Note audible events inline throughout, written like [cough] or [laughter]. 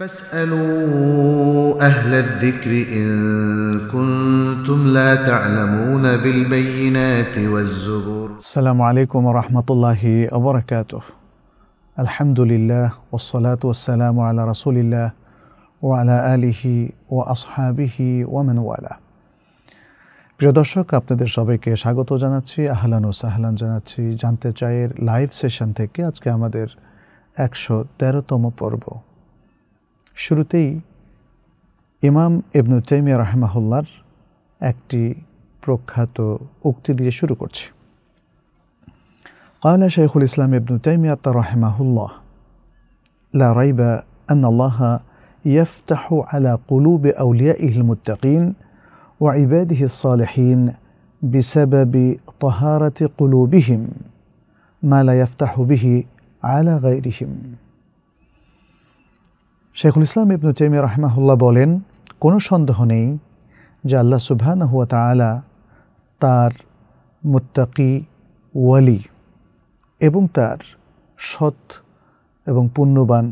فاسألوا أهل الذكر إن كنتم لا تعلمون بالبينات والزبور السلام عليكم ورحمة الله وبركاته الحمد لله والصلاة والسلام على رسول الله وعلى آله وأصحابه ومن والاه প্রিয় দর্শক আপনাদের সবাইকে স্বাগত জানাচ্ছি আহলান ও সাহলান জানাচ্ছি জানতে চাইয়ের লাইভ সেশন থেকে আজকে আমাদের একশো তেরোতম পর্ব শুরুতেই ইমাম ইবনু তাইমিয়া রাহেমাহুল্লার একটি প্রখ্যাত উক্তি দিয়ে শুরু করছি قال شيخ الإسلام ابن تيمية رحمه الله لا ريب أن الله يفتح على قلوب أوليائه المتقين وعباده الصالحين بسبب طهارة قلوبهم ما لا يفتح به على غيرهم শেখুল ইসলাম ইবনু তেমি রাহমাহুল্লাহ বলেন কোনো সন্দেহ নেই যে আল্লাহ সুবহান হুয়া তালা তার মুত্তাকি ওয়ালি এবং তার সৎ এবং পুণ্যবান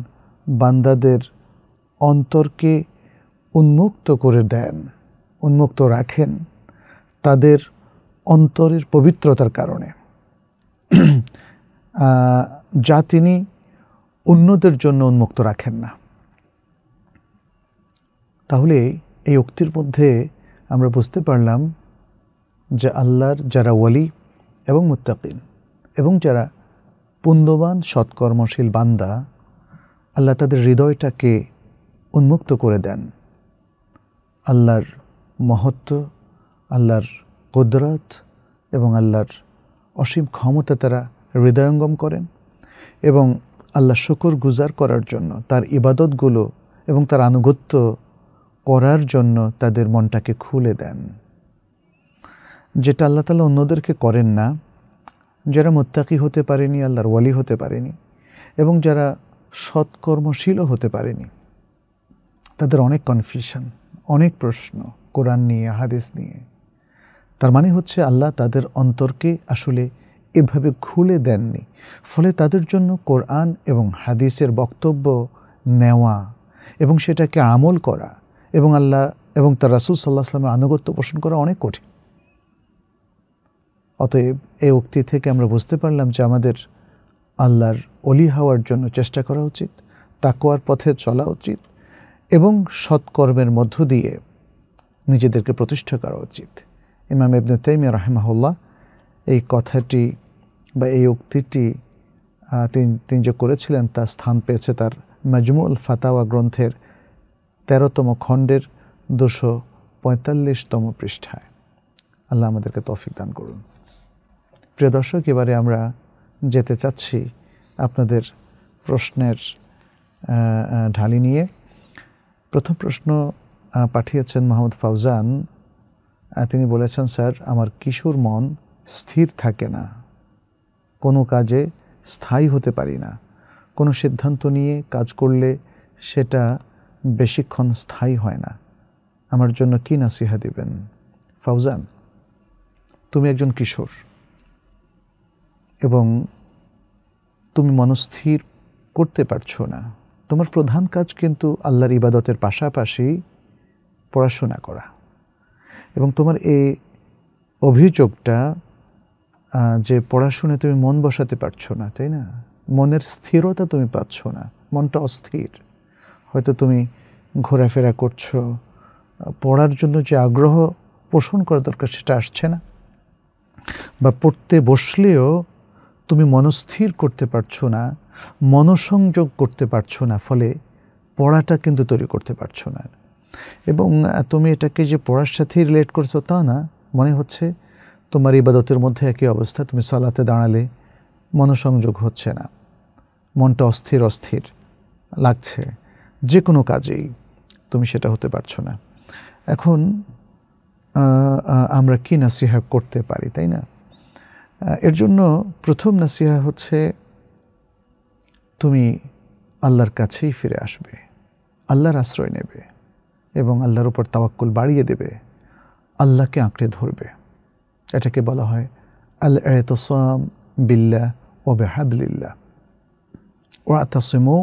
বান্দাদের অন্তরকে উন্মুক্ত করে দেন উন্মুক্ত রাখেন তাদের অন্তরের পবিত্রতার কারণে যা তিনি অন্যদের জন্য উন্মুক্ত রাখেন না তাহলে এই উক্তির মধ্যে আমরা বুঝতে পারলাম যে আল্লাহর যারা ওয়ালি এবং মুত্তাকিন এবং যারা পুণ্যবান সৎকর্মশীল বান্দা আল্লাহ তাদের হৃদয়টাকে উন্মুক্ত করে দেন আল্লাহর মহত্ব আল্লাহর কুদরত এবং আল্লাহর অসীম ক্ষমতা তারা হৃদয়ঙ্গম করেন এবং আল্লাহ শুকুর গুজার করার জন্য তার ইবাদতগুলো এবং তার আনুগত্য করার জন্য তাদের মনটাকে খুলে দেন যেটা আল্লাহ তালা অন্যদেরকে করেন না যারা মোত্তাকি হতে পারেনি আল্লাহর ওয়ালি হতে পারেনি এবং যারা সৎকর্মশীলও হতে পারেনি তাদের অনেক কনফিউশন অনেক প্রশ্ন কোরআন নিয়ে হাদিস নিয়ে তার মানে হচ্ছে আল্লাহ তাদের অন্তরকে আসলে এভাবে খুলে দেননি ফলে তাদের জন্য কোরআন এবং হাদিসের বক্তব্য নেওয়া এবং সেটাকে আমল করা এবং আল্লাহ এবং তার রাসুল সাল্লাহ আসলামের আনুগত্য পোষণ করা অনেক কঠিন অতএব এই উক্তি থেকে আমরা বুঝতে পারলাম যে আমাদের আল্লাহর অলি হওয়ার জন্য চেষ্টা করা উচিত তাকোয়ার পথে চলা উচিত এবং সৎকর্মের মধ্য দিয়ে নিজেদেরকে প্রতিষ্ঠা করা উচিত ইমাম ইবনু তাইমিয়া রাহেমাহুল্লাহ এই কথাটি বা এই উক্তিটি তিনি তিনি যে করেছিলেন তা স্থান পেয়েছে তার মাজমুল ফাতাওয়া গ্রন্থের তেরোতম খণ্ডের দুশো পঁয়তাল্লিশতম পৃষ্ঠায় আল্লাহ আমাদেরকে তফিক দান করুন প্রিয় দর্শক এবারে আমরা যেতে চাচ্ছি আপনাদের প্রশ্নের ঢালি নিয়ে প্রথম প্রশ্ন পাঠিয়েছেন মোহাম্মদ ফাউজান তিনি বলেছেন স্যার আমার কিশোর মন স্থির থাকে না কোনো কাজে স্থায়ী হতে পারি না কোনো সিদ্ধান্ত নিয়ে কাজ করলে সেটা বেশিক্ষণ স্থায়ী হয় না আমার জন্য কি নাসিহা দিবেন ফাউজান তুমি একজন কিশোর এবং তুমি মনস্থির করতে পারছো না তোমার প্রধান কাজ কিন্তু আল্লাহর ইবাদতের পাশাপাশি পড়াশোনা করা এবং তোমার এই অভিযোগটা যে পড়াশুনে তুমি মন বসাতে পারছো না তাই না মনের স্থিরতা তুমি পাচ্ছ না মনটা অস্থির হয়তো তুমি ঘোরাফেরা করছো পড়ার জন্য যে আগ্রহ পোষণ করা দরকার সেটা আসছে না বা পড়তে বসলেও তুমি মনস্থির করতে পারছো না মনসংযোগ করতে পারছো না ফলে পড়াটা কিন্তু তৈরি করতে পারছো না এবং তুমি এটাকে যে পড়ার সাথে রিলেট করছো তা না মনে হচ্ছে তোমার ইবাদতের মধ্যে একই অবস্থা তুমি সালাতে দাঁড়ালে মনসংযোগ হচ্ছে না মনটা অস্থির অস্থির লাগছে যে কোনো কাজেই তুমি সেটা হতে পারছো না এখন আমরা কি নাসিহা করতে পারি তাই না এর জন্য প্রথম নাসিহা হচ্ছে তুমি আল্লাহর কাছেই ফিরে আসবে আল্লাহর আশ্রয় নেবে এবং আল্লাহর উপর তাওয়াক্কুল বাড়িয়ে দেবে আল্লাহকে আঁকড়ে ধরবে এটাকে বলা হয় আল এতসাম বিল্লা ও বেহাবলিল্লা ও আতাসিমো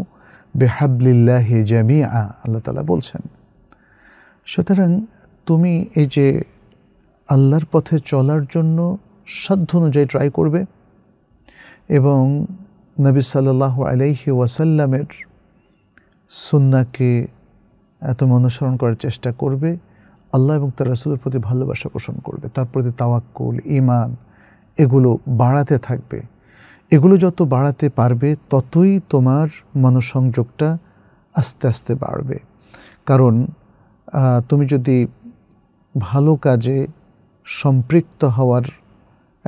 বেহাবলিল্লাহে জামিয়া আল্লাহ তালা বলছেন সুতরাং তুমি এই যে আল্লাহর পথে চলার জন্য সাধ্য অনুযায়ী ট্রাই করবে এবং নবী সাল্লাহ আলাইহি ওয়াসাল্লামের সুন্নাকে তুমি অনুসরণ করার চেষ্টা করবে আল্লাহ এবং তার রাসুলের প্রতি ভালোবাসা পোষণ করবে তার প্রতি তাওয়াক্কুল ইমান এগুলো বাড়াতে থাকবে এগুলো যত বাড়াতে পারবে ততই তোমার মনসংযোগটা আস্তে আস্তে বাড়বে কারণ তুমি যদি ভালো কাজে সম্পৃক্ত হওয়ার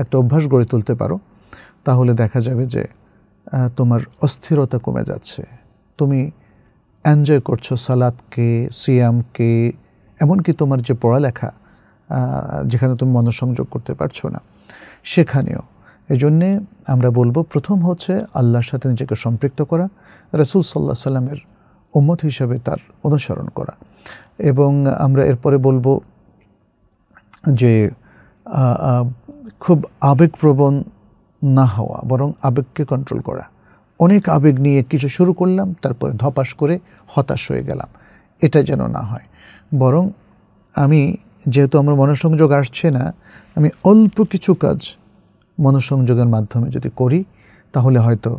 একটা অভ্যাস গড়ে তুলতে পারো তাহলে দেখা যাবে যে তোমার অস্থিরতা কমে যাচ্ছে তুমি এনজয় করছো সালাদকে সিয়ামকে এমনকি তোমার যে পড়ালেখা যেখানে তুমি মনসংযোগ করতে পারছো না সেখানেও এজন্যে আমরা বলবো প্রথম হচ্ছে আল্লাহর সাথে নিজেকে সম্পৃক্ত করা রসুল সাল্লাহ সাল্লামের উম্মত হিসাবে তার অনুসরণ করা এবং আমরা এরপরে বলবো যে খুব আবেগপ্রবণ না হওয়া বরং আবেগকে কন্ট্রোল করা অনেক আবেগ নিয়ে কিছু শুরু করলাম তারপরে ধপাস করে হতাশ হয়ে গেলাম এটা যেন না হয় বরং আমি যেহেতু আমার মনসংযোগ আসছে না আমি অল্প কিছু কাজ মনসংযোগের মাধ্যমে যদি করি তাহলে হয়তো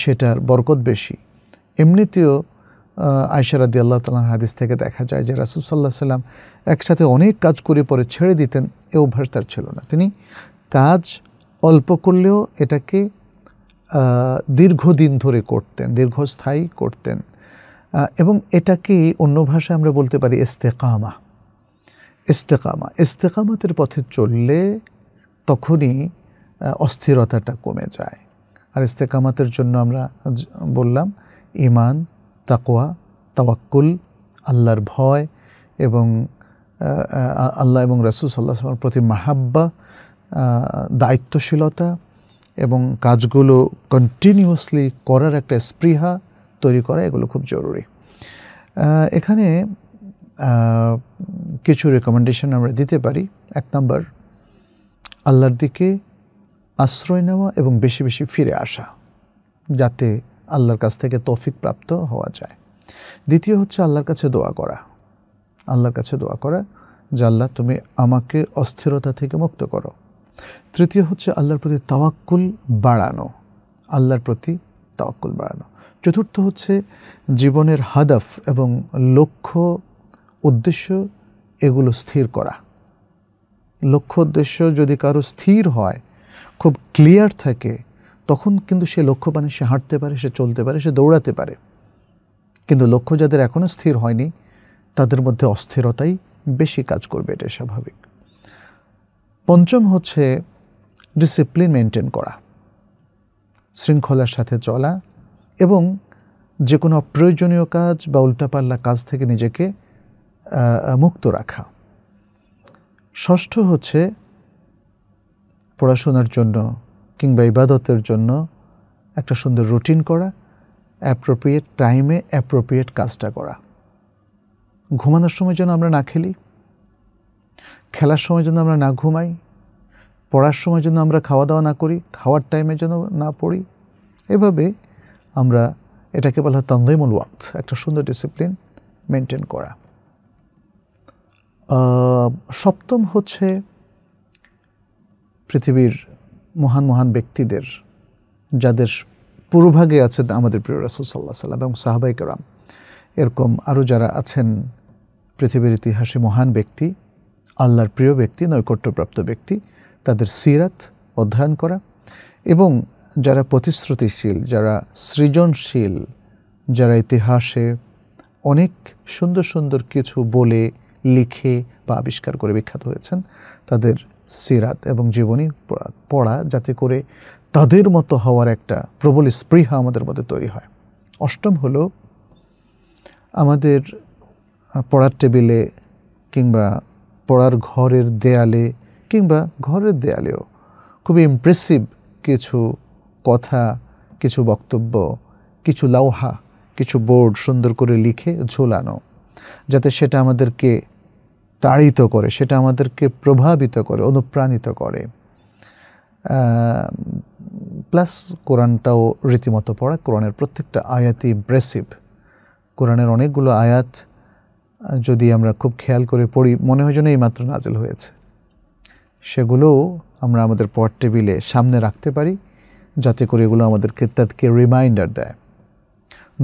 সেটার বরকত বেশি এমনিতেও আয়সারাদি আল্লাহ তালার হাদিস থেকে দেখা যায় যে রাসুল সাল্লাহ সাল্লাম একসাথে অনেক কাজ করে পরে ছেড়ে দিতেন এ অভ্যাস তার ছিল না তিনি কাজ অল্প করলেও এটাকে দীর্ঘদিন ধরে করতেন দীর্ঘস্থায়ী করতেন এবং এটাকে অন্য ভাষায় আমরা বলতে পারি ইস্তেকামা ইস্তেকামা ইস্তেকামাতের পথে চললে তখনই অস্থিরতাটা কমে যায় আর ইস্তেকামাতের জন্য আমরা বললাম ইমান তাকোয়া তাওয়াক্কুল আল্লাহর ভয় এবং আল্লাহ এবং রাসুল সাল্লাহ সাল্লামের প্রতি মাহাব্বা দায়িত্বশীলতা এবং কাজগুলো কন্টিনিউয়াসলি করার একটা স্পৃহা তৈরি করা এগুলো খুব জরুরি এখানে কিছু রেকমেন্ডেশন আমরা দিতে পারি এক নম্বর আল্লাহর দিকে আশ্রয় নেওয়া এবং বেশি বেশি ফিরে আসা যাতে আল্লাহর কাছ থেকে তৌফিক প্রাপ্ত হওয়া যায় দ্বিতীয় হচ্ছে আল্লাহর কাছে দোয়া করা আল্লাহর কাছে দোয়া করা যে আল্লাহ তুমি আমাকে অস্থিরতা থেকে মুক্ত করো তৃতীয় হচ্ছে আল্লাহর প্রতি তাওয়াক্কুল বাড়ানো আল্লাহর প্রতি তাওয়াক্কুল বাড়ানো চতুর্থ হচ্ছে জীবনের হাদাফ এবং লক্ষ্য উদ্দেশ্য এগুলো স্থির করা লক্ষ্য উদ্দেশ্য যদি কারো স্থির হয় খুব ক্লিয়ার থাকে তখন কিন্তু সে লক্ষ্য লক্ষ্যপানে সে হাঁটতে পারে সে চলতে পারে সে দৌড়াতে পারে কিন্তু লক্ষ্য যাদের এখনও স্থির হয়নি তাদের মধ্যে অস্থিরতাই বেশি কাজ করবে এটা স্বাভাবিক পঞ্চম হচ্ছে ডিসিপ্লিন মেনটেন করা শৃঙ্খলার সাথে চলা এবং যে কোনো অপ্রয়োজনীয় কাজ বা উল্টাপাল্লা কাজ থেকে নিজেকে মুক্ত রাখা ষষ্ঠ হচ্ছে পড়াশোনার জন্য কিংবা ইবাদতের জন্য একটা সুন্দর রুটিন করা অ্যাপ্রোপ্রিয়েট টাইমে অ্যাপ্রোপ্রিয়েট কাজটা করা ঘুমানোর সময় যেন আমরা না খেলি খেলার সময় যেন আমরা না ঘুমাই পড়ার সময় যেন আমরা খাওয়া দাওয়া না করি খাওয়ার টাইমে যেন না পড়ি এভাবে আমরা এটাকে বলা হয় ওয়াক একটা সুন্দর ডিসিপ্লিন মেনটেন করা সপ্তম হচ্ছে পৃথিবীর মহান মহান ব্যক্তিদের যাদের পূর্বভাগে আছে আমাদের প্রিয় রাসুল সাল্লাহ সাল্লাম এবং সাহাবাই কারাম এরকম আরও যারা আছেন পৃথিবীর ইতিহাসে মহান ব্যক্তি আল্লাহর প্রিয় ব্যক্তি নৈকট্যপ্রাপ্ত ব্যক্তি তাদের সিরাত অধ্যয়ন করা এবং যারা প্রতিশ্রুতিশীল যারা সৃজনশীল যারা ইতিহাসে অনেক সুন্দর সুন্দর কিছু বলে লিখে বা আবিষ্কার করে বিখ্যাত হয়েছেন তাদের সিরাত এবং জীবনী পড়া যাতে করে তাদের মতো হওয়ার একটা প্রবল স্পৃহা আমাদের মধ্যে তৈরি হয় অষ্টম হল আমাদের পড়ার টেবিলে কিংবা পড়ার ঘরের দেয়ালে কিংবা ঘরের দেয়ালেও খুবই ইমপ্রেসিভ কিছু কথা কিছু বক্তব্য কিছু লাউহা কিছু বোর্ড সুন্দর করে লিখে ঝোলানো যাতে সেটা আমাদেরকে তাড়িত করে সেটা আমাদেরকে প্রভাবিত করে অনুপ্রাণিত করে প্লাস কোরআনটাও রীতিমতো পড়া কোরআনের প্রত্যেকটা আয়াতই ইমপ্রেসিভ কোরআনের অনেকগুলো আয়াত যদি আমরা খুব খেয়াল করে পড়ি মনে হয় যেন এই মাত্র নাজেল হয়েছে সেগুলো আমরা আমাদের পর টেবিলে সামনে রাখতে পারি যাতে করে এগুলো আমাদেরকে তাদেরকে রিমাইন্ডার দেয়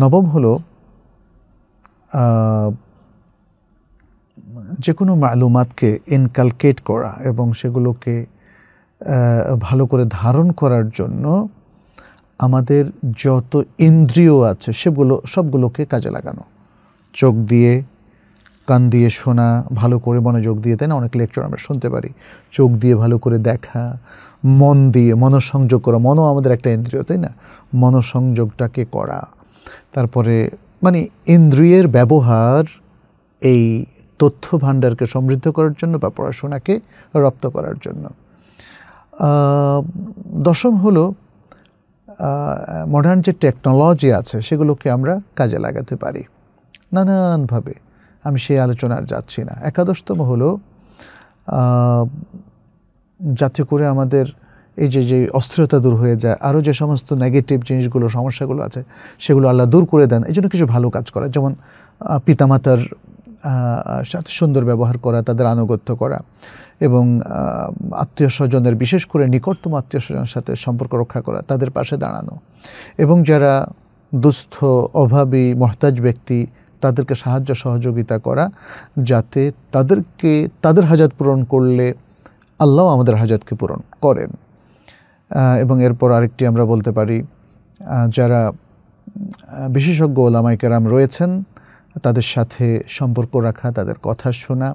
নবম হলো যে কোনো মালুমাতকে ইনকালকেট করা এবং সেগুলোকে ভালো করে ধারণ করার জন্য আমাদের যত ইন্দ্রিয় আছে সেগুলো সবগুলোকে কাজে লাগানো চোখ দিয়ে কান দিয়ে শোনা ভালো করে মনোযোগ দিয়ে তাই না অনেক লেকচার আমরা শুনতে পারি চোখ দিয়ে ভালো করে দেখা মন দিয়ে মনসংযোগ করা মনও আমাদের একটা ইন্দ্রিয় তাই না মনসংযোগটাকে করা তারপরে মানে ইন্দ্রিয়ের ব্যবহার এই তথ্য ভাণ্ডারকে সমৃদ্ধ করার জন্য বা পড়াশোনাকে রপ্ত করার জন্য দশম হলো মডার্ন যে টেকনোলজি আছে সেগুলোকে আমরা কাজে লাগাতে পারি নানানভাবে আমি সেই আলোচনার যাচ্ছি না একাদশতম হলো যাতে করে আমাদের এই যে যে অস্থিরতা দূর হয়ে যায় আরও যে সমস্ত নেগেটিভ জিনিসগুলো সমস্যাগুলো আছে সেগুলো আল্লাহ দূর করে দেন এই জন্য কিছু ভালো কাজ করা যেমন পিতামাতার সুন্দর ব্যবহার করা তাদের আনুগত্য করা এবং আত্মীয় স্বজনের বিশেষ করে নিকটতম আত্মীয় স্বজনের সাথে সম্পর্ক রক্ষা করা তাদের পাশে দাঁড়ানো এবং যারা দুস্থ অভাবী মহতাজ ব্যক্তি তাদেরকে সাহায্য সহযোগিতা করা যাতে তাদেরকে তাদের হাজাত পূরণ করলে আল্লাহ আমাদের হাজাতকে পূরণ করেন এবং এরপর আরেকটি আমরা বলতে পারি যারা বিশেষজ্ঞ ওলামাইকেরাম রয়েছেন তাদের সাথে সম্পর্ক রাখা তাদের কথা শোনা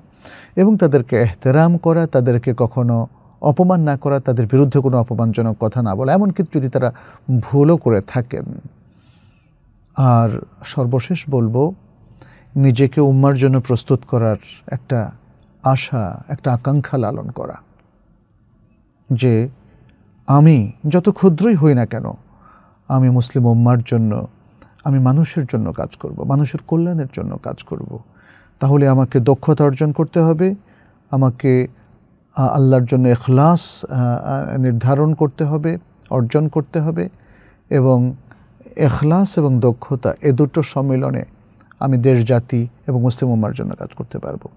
এবং তাদেরকে এহতেরাম করা তাদেরকে কখনো অপমান না করা তাদের বিরুদ্ধে কোনো অপমানজনক কথা না বলা এমনকি যদি তারা ভুলও করে থাকেন আর সর্বশেষ বলবো নিজেকে উম্মার জন্য প্রস্তুত করার একটা আশা একটা আকাঙ্ক্ষা লালন করা যে আমি যত ক্ষুদ্রই হই না কেন আমি মুসলিম উম্মার জন্য আমি মানুষের জন্য কাজ করব মানুষের কল্যাণের জন্য কাজ করব। তাহলে আমাকে দক্ষতা অর্জন করতে হবে আমাকে আল্লাহর জন্য এখলাস নির্ধারণ করতে হবে অর্জন করতে হবে এবং এখলাস এবং দক্ষতা এ দুটো সম্মেলনে আমি দেশ জাতি এবং মুসলিম উম্মার জন্য কাজ করতে পারবো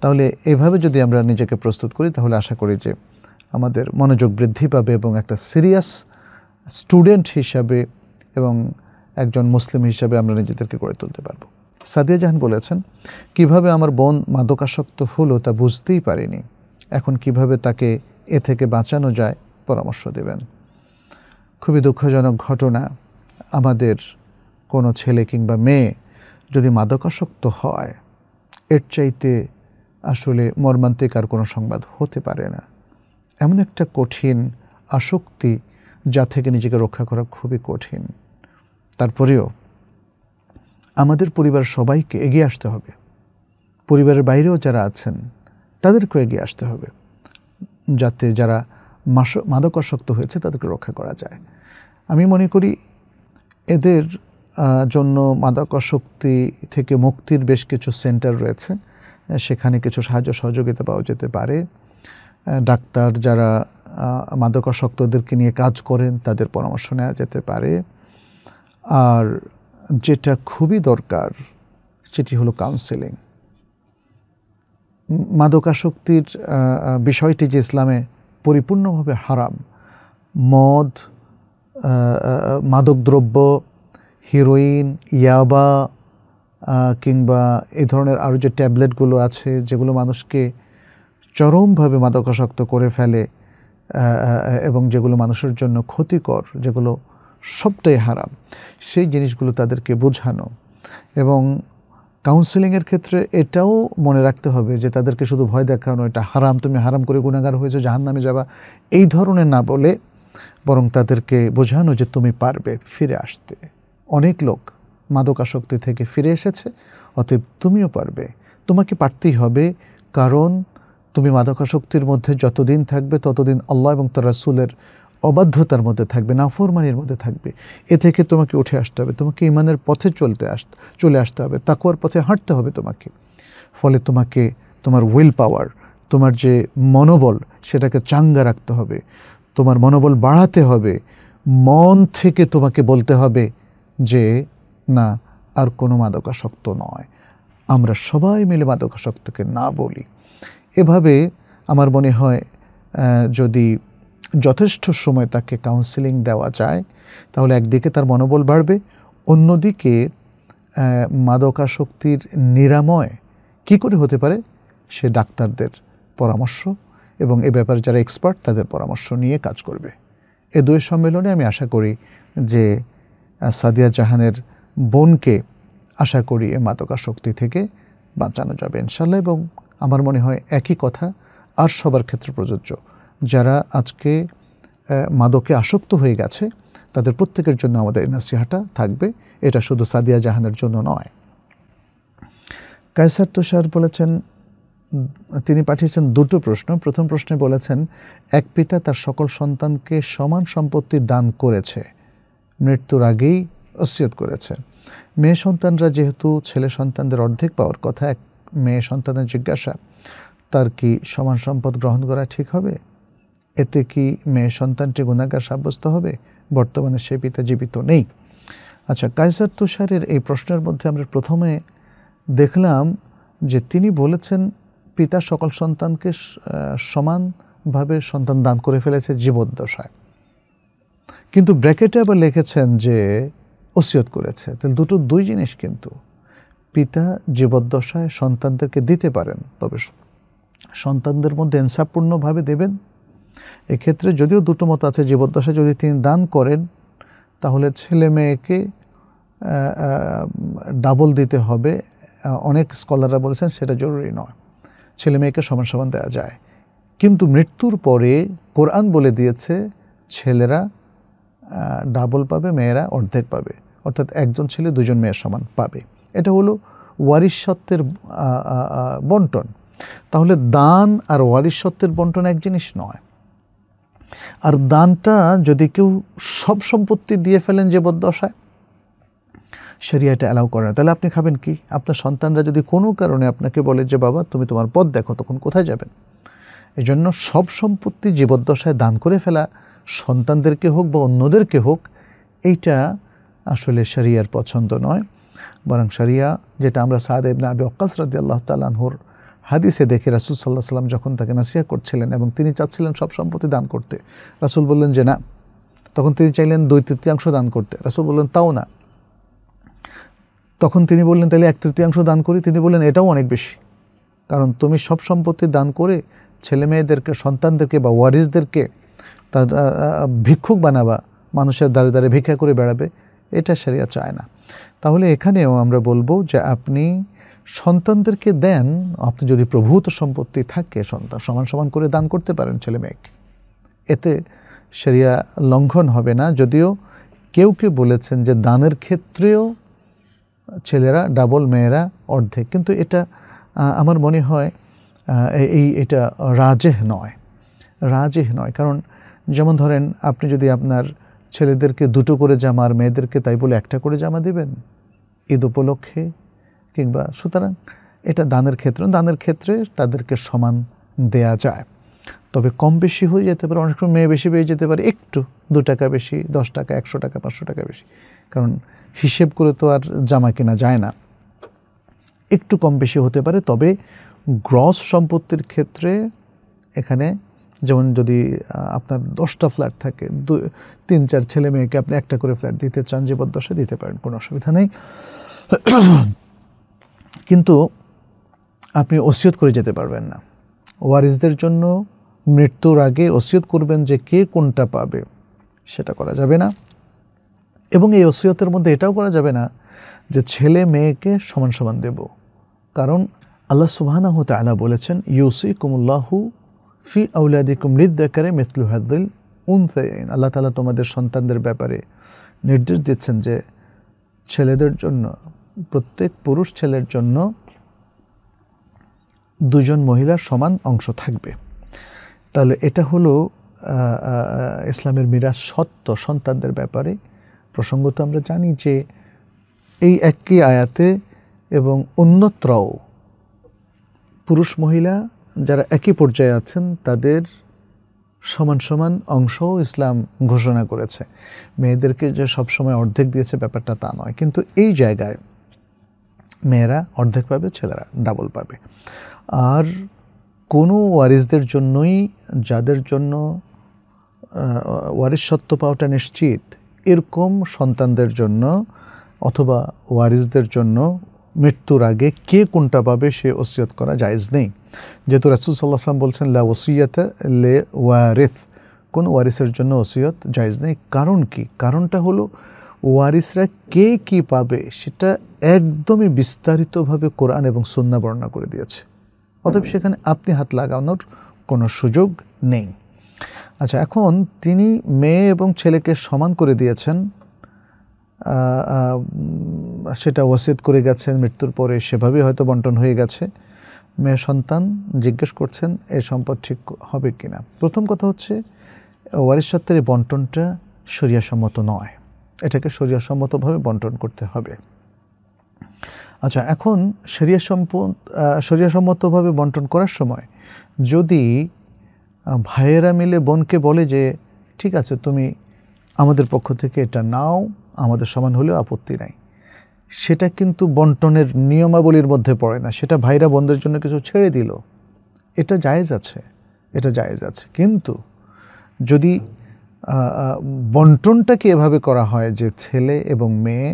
তাহলে এভাবে যদি আমরা নিজেকে প্রস্তুত করি তাহলে আশা করি যে আমাদের মনোযোগ বৃদ্ধি পাবে এবং একটা সিরিয়াস স্টুডেন্ট হিসাবে এবং একজন মুসলিম হিসাবে আমরা নিজেদেরকে গড়ে তুলতে পারবো সাদিয়া জাহান বলেছেন কিভাবে আমার বোন মাদকাসক্ত হলো তা বুঝতেই পারিনি এখন কিভাবে তাকে এ থেকে বাঁচানো যায় পরামর্শ দেবেন খুবই দুঃখজনক ঘটনা আমাদের কোনো ছেলে কিংবা মেয়ে যদি মাদকাসক্ত হয় এর চাইতে আসলে মর্মান্তিক আর কোনো সংবাদ হতে পারে না এমন একটা কঠিন আসক্তি যা থেকে নিজেকে রক্ষা করা খুবই কঠিন তারপরেও আমাদের পরিবার সবাইকে এগিয়ে আসতে হবে পরিবারের বাইরেও যারা আছেন তাদেরকেও এগিয়ে আসতে হবে যাতে যারা মাদকাসক্ত হয়েছে তাদেরকে রক্ষা করা যায় আমি মনে করি এদের জন্য মাদকাসক্তি থেকে মুক্তির বেশ কিছু সেন্টার রয়েছে সেখানে কিছু সাহায্য সহযোগিতা পাওয়া যেতে পারে ডাক্তার যারা মাদকাসক্তদেরকে নিয়ে কাজ করেন তাদের পরামর্শ নেওয়া যেতে পারে আর যেটা খুবই দরকার সেটি হলো কাউন্সেলিং মাদকাসক্তির বিষয়টি যে ইসলামে পরিপূর্ণভাবে হারাম মদ মাদকদ্রব্য হিরোইন ইয়াবা কিংবা এ ধরনের আরও যে ট্যাবলেটগুলো আছে যেগুলো মানুষকে চরমভাবে মাদকাসক্ত করে ফেলে এবং যেগুলো মানুষের জন্য ক্ষতিকর যেগুলো সবটাই হারাম সেই জিনিসগুলো তাদেরকে বোঝানো এবং কাউন্সেলিংয়ের ক্ষেত্রে এটাও মনে রাখতে হবে যে তাদেরকে শুধু ভয় দেখানো এটা হারাম তুমি হারাম করে গুণাগার হয়েছে জাহান নামে যাবা এই ধরনের না বলে বরং তাদেরকে বোঝানো যে তুমি পারবে ফিরে আসতে অনেক লোক মাদকাসক্তি থেকে ফিরে এসেছে অতএব তুমিও পারবে তোমাকে পারতেই হবে কারণ তুমি মাদকাসক্তির মধ্যে যতদিন থাকবে ততদিন আল্লাহ এবং তার রাসুলের অবাধ্যতার মধ্যে থাকবে নাফরমানির মধ্যে থাকবে এ থেকে তোমাকে উঠে আসতে হবে তোমাকে ইমানের পথে চলতে আস চলে আসতে হবে তাকুয়ার পথে হাঁটতে হবে তোমাকে ফলে তোমাকে তোমার উইল পাওয়ার তোমার যে মনোবল সেটাকে চাঙ্গা রাখতে হবে তোমার মনোবল বাড়াতে হবে মন থেকে তোমাকে বলতে হবে যে না আর কোনো মাদকাসক্ত নয় আমরা সবাই মিলে মাদকাসক্তকে না বলি এভাবে আমার মনে হয় যদি যথেষ্ট সময় তাকে কাউন্সিলিং দেওয়া যায় তাহলে একদিকে তার মনোবল বাড়বে অন্যদিকে মাদকাসক্তির নিরাময় কি করে হতে পারে সে ডাক্তারদের পরামর্শ এবং এ ব্যাপারে যারা এক্সপার্ট তাদের পরামর্শ নিয়ে কাজ করবে এ দুই সম্মেলনে আমি আশা করি যে সাদিয়া জাহানের বোনকে আশা করি এ মাদকাসক্তি থেকে বাঁচানো যাবে ইনশাল্লাহ এবং আমার মনে হয় একই কথা আর সবার ক্ষেত্রে প্রযোজ্য যারা আজকে মাদকে আসক্ত হয়ে গেছে তাদের প্রত্যেকের জন্য আমাদের নাসিহাটা থাকবে এটা শুধু সাদিয়া জাহানের জন্য নয় কায়সার তুষার বলেছেন তিনি পাঠিয়েছেন দুটো প্রশ্ন প্রথম প্রশ্নে বলেছেন এক পিতা তার সকল সন্তানকে সমান সম্পত্তি দান করেছে মৃত্যুর আগেই অসিয়ত করেছে মেয়ে সন্তানরা যেহেতু ছেলে সন্তানদের অর্ধেক পাওয়ার কথা এক মেয়ে সন্তানের জিজ্ঞাসা তার কি সমান সম্পদ গ্রহণ করা ঠিক হবে এতে কি মেয়ে সন্তানটি গুণাগার সাব্যস্ত হবে বর্তমানে সে পিতা জীবিত নেই আচ্ছা কাইসার তুষারের এই প্রশ্নের মধ্যে আমরা প্রথমে দেখলাম যে তিনি বলেছেন পিতা সকল সন্তানকে সমানভাবে সন্তান দান করে ফেলেছে জীবদ্দশায় কিন্তু ব্র্যাকেটে আবার লিখেছেন যে ওসিয়ত করেছে তাহলে দুটো দুই জিনিস কিন্তু পিতা জীবদ্দশায় সন্তানদেরকে দিতে পারেন তবে সন্তানদের মধ্যে ইনসাফপূর্ণভাবে দেবেন এক্ষেত্রে যদিও দুটো মত আছে জীবদ্দশায় যদি তিনি দান করেন তাহলে ছেলে মেয়েকে ডাবল দিতে হবে অনেক স্কলাররা বলেছেন সেটা জরুরি নয় ছেলে মেয়েকে সমান সমান দেওয়া যায় কিন্তু মৃত্যুর পরে কোরআন বলে দিয়েছে ছেলেরা ডাবল পাবে মেয়েরা অর্ধেক পাবে অর্থাৎ একজন ছেলে দুজন মেয়ের সমান পাবে এটা হলো ওয়ারিসত্বের বন্টন তাহলে দান আর ওয়ারিসত্বের বন্টন এক জিনিস নয় আর দানটা যদি কেউ সব সম্পত্তি দিয়ে ফেলেন যে বদদশায় সেরিয়াটা অ্যালাউ করে না তাহলে আপনি খাবেন কি আপনার সন্তানরা যদি কোনো কারণে আপনাকে বলে যে বাবা তুমি তোমার পথ দেখো তখন কোথায় যাবেন জন্য সব সম্পত্তি জীবদ্দশায় দান করে ফেলা সন্তানদেরকে হোক বা অন্যদেরকে হোক এইটা আসলে সারিয়ার পছন্দ নয় বরং সারিয়া যেটা আমরা সাদেব না আবি অকাস রাজি আল্লাহ তালানহুর হাদিসে দেখে রাসুল সাল্লাহ সাল্লাম যখন তাকে নাসিয়া করছিলেন এবং তিনি চাচ্ছিলেন সব সম্পত্তি দান করতে রাসুল বললেন যে না তখন তিনি চাইলেন দুই তৃতীয়াংশ দান করতে রাসুল বললেন তাও না তখন তিনি বললেন তাহলে এক তৃতীয়াংশ দান করি তিনি বললেন এটাও অনেক বেশি কারণ তুমি সব সম্পত্তি দান করে ছেলে মেয়েদেরকে সন্তানদেরকে বা ওয়ারিসদেরকে তার ভিক্ষুক বানাবা মানুষের দ্বারে দ্বারে ভিক্ষা করে বেড়াবে এটা সেরিয়া চায় না তাহলে এখানেও আমরা বলবো যে আপনি সন্তানদেরকে দেন আপনি যদি প্রভূত সম্পত্তি থাকে সন্তান সমান সমান করে দান করতে পারেন ছেলে মেয়েকে এতে সেরিয়া লঙ্ঘন হবে না যদিও কেউ কেউ বলেছেন যে দানের ক্ষেত্রেও ছেলেরা ডাবল মেয়েরা অর্ধেক কিন্তু এটা আমার মনে হয় এই এটা রাজেহ নয় রাজেহ নয় কারণ যেমন ধরেন আপনি যদি আপনার ছেলেদেরকে দুটো করে জামা আর মেয়েদেরকে তাই বলে একটা করে জামা দেবেন ঈদ উপলক্ষে কিংবা সুতরাং এটা দানের ক্ষেত্রে দানের ক্ষেত্রে তাদেরকে সমান দেয়া যায় তবে কম বেশি হয়ে যেতে পারে অনেক সময় মেয়ে বেশি পেয়ে যেতে পারে একটু দু টাকা বেশি দশ টাকা একশো টাকা পাঁচশো টাকা বেশি কারণ হিসেব করে তো আর জামা কেনা যায় না একটু কম বেশি হতে পারে তবে গ্রস সম্পত্তির ক্ষেত্রে এখানে যেমন যদি আপনার দশটা ফ্ল্যাট থাকে দু তিন চার ছেলে মেয়েকে আপনি একটা করে ফ্ল্যাট দিতে চান জীবদ্দশায় দিতে পারেন কোনো অসুবিধা নেই কিন্তু আপনি ওসিয়ত করে যেতে পারবেন না ওয়ারিসদের জন্য মৃত্যুর আগে ওসিয়ত করবেন যে কে কোনটা পাবে সেটা করা যাবে না এবং এই ওসিয়তের মধ্যে এটাও করা যাবে না যে ছেলে মেয়েকে সমান সমান দেব কারণ আল্লাহ সুবাহানাহু আলা বলেছেন ইউসি কুমুল্লাহু ফি আউলাদিকুম লিদ্দাকারে মিথলু হাদিল উনসাইন আল্লাহ তালা তোমাদের সন্তানদের ব্যাপারে নির্দেশ দিচ্ছেন যে ছেলেদের জন্য প্রত্যেক পুরুষ ছেলের জন্য দুজন মহিলার সমান অংশ থাকবে তাহলে এটা হলো ইসলামের মিরাজ সত্য সন্তানদের ব্যাপারে প্রসঙ্গ তো আমরা জানি যে এই একই আয়াতে এবং অন্যত্রও পুরুষ মহিলা যারা একই পর্যায়ে আছেন তাদের সমান সমান অংশও ইসলাম ঘোষণা করেছে মেয়েদেরকে যে সবসময় অর্ধেক দিয়েছে ব্যাপারটা তা নয় কিন্তু এই জায়গায় মেয়েরা অর্ধেক পাবে ছেলেরা ডাবল পাবে আর কোনো ওয়ারিসদের জন্যই যাদের জন্য ওয়ারিস সত্য পাওয়াটা নিশ্চিত এরকম সন্তানদের জন্য অথবা ওয়ারিসদের জন্য মৃত্যুর আগে কে কোনটা পাবে সে ওসিয়ত করা জায়েজ নেই যেহেতু রাসুল সাল্লাহাম বলছেন লা ওসিয়াত লে ওয়ারিফ কোন ওয়ারিসের জন্য ওসিয়ত জায়েজ নেই কারণ কি কারণটা হলো ওয়ারিসরা কে কি পাবে সেটা একদমই বিস্তারিতভাবে কোরআন এবং সন্না বর্ণনা করে দিয়েছে অতএব সেখানে আপনি হাত লাগানোর কোনো সুযোগ নেই আচ্ছা এখন তিনি মেয়ে এবং ছেলেকে সমান করে দিয়েছেন সেটা ওয়াসিদ করে গেছেন মৃত্যুর পরে সেভাবেই হয়তো বন্টন হয়ে গেছে মেয়ে সন্তান জিজ্ঞেস করছেন এ সম্পদ ঠিক হবে কিনা প্রথম কথা হচ্ছে ওয়ারিশ সত্ত্বের বন্টনটা সরিয়াসম্মত নয় এটাকে শরিয়াসম্মতভাবে বন্টন করতে হবে আচ্ছা এখন শরিয়া সম্পদ শরিয়াসম্মতভাবে বন্টন করার সময় যদি ভাইয়েরা মিলে বোনকে বলে যে ঠিক আছে তুমি আমাদের পক্ষ থেকে এটা নাও আমাদের সমান হলেও আপত্তি নাই সেটা কিন্তু বন্টনের নিয়মাবলীর মধ্যে পড়ে না সেটা ভাইরা বন্ধের জন্য কিছু ছেড়ে দিল এটা জায়েজ আছে এটা জায়েজ আছে কিন্তু যদি বন্টনটাকে এভাবে করা হয় যে ছেলে এবং মেয়ে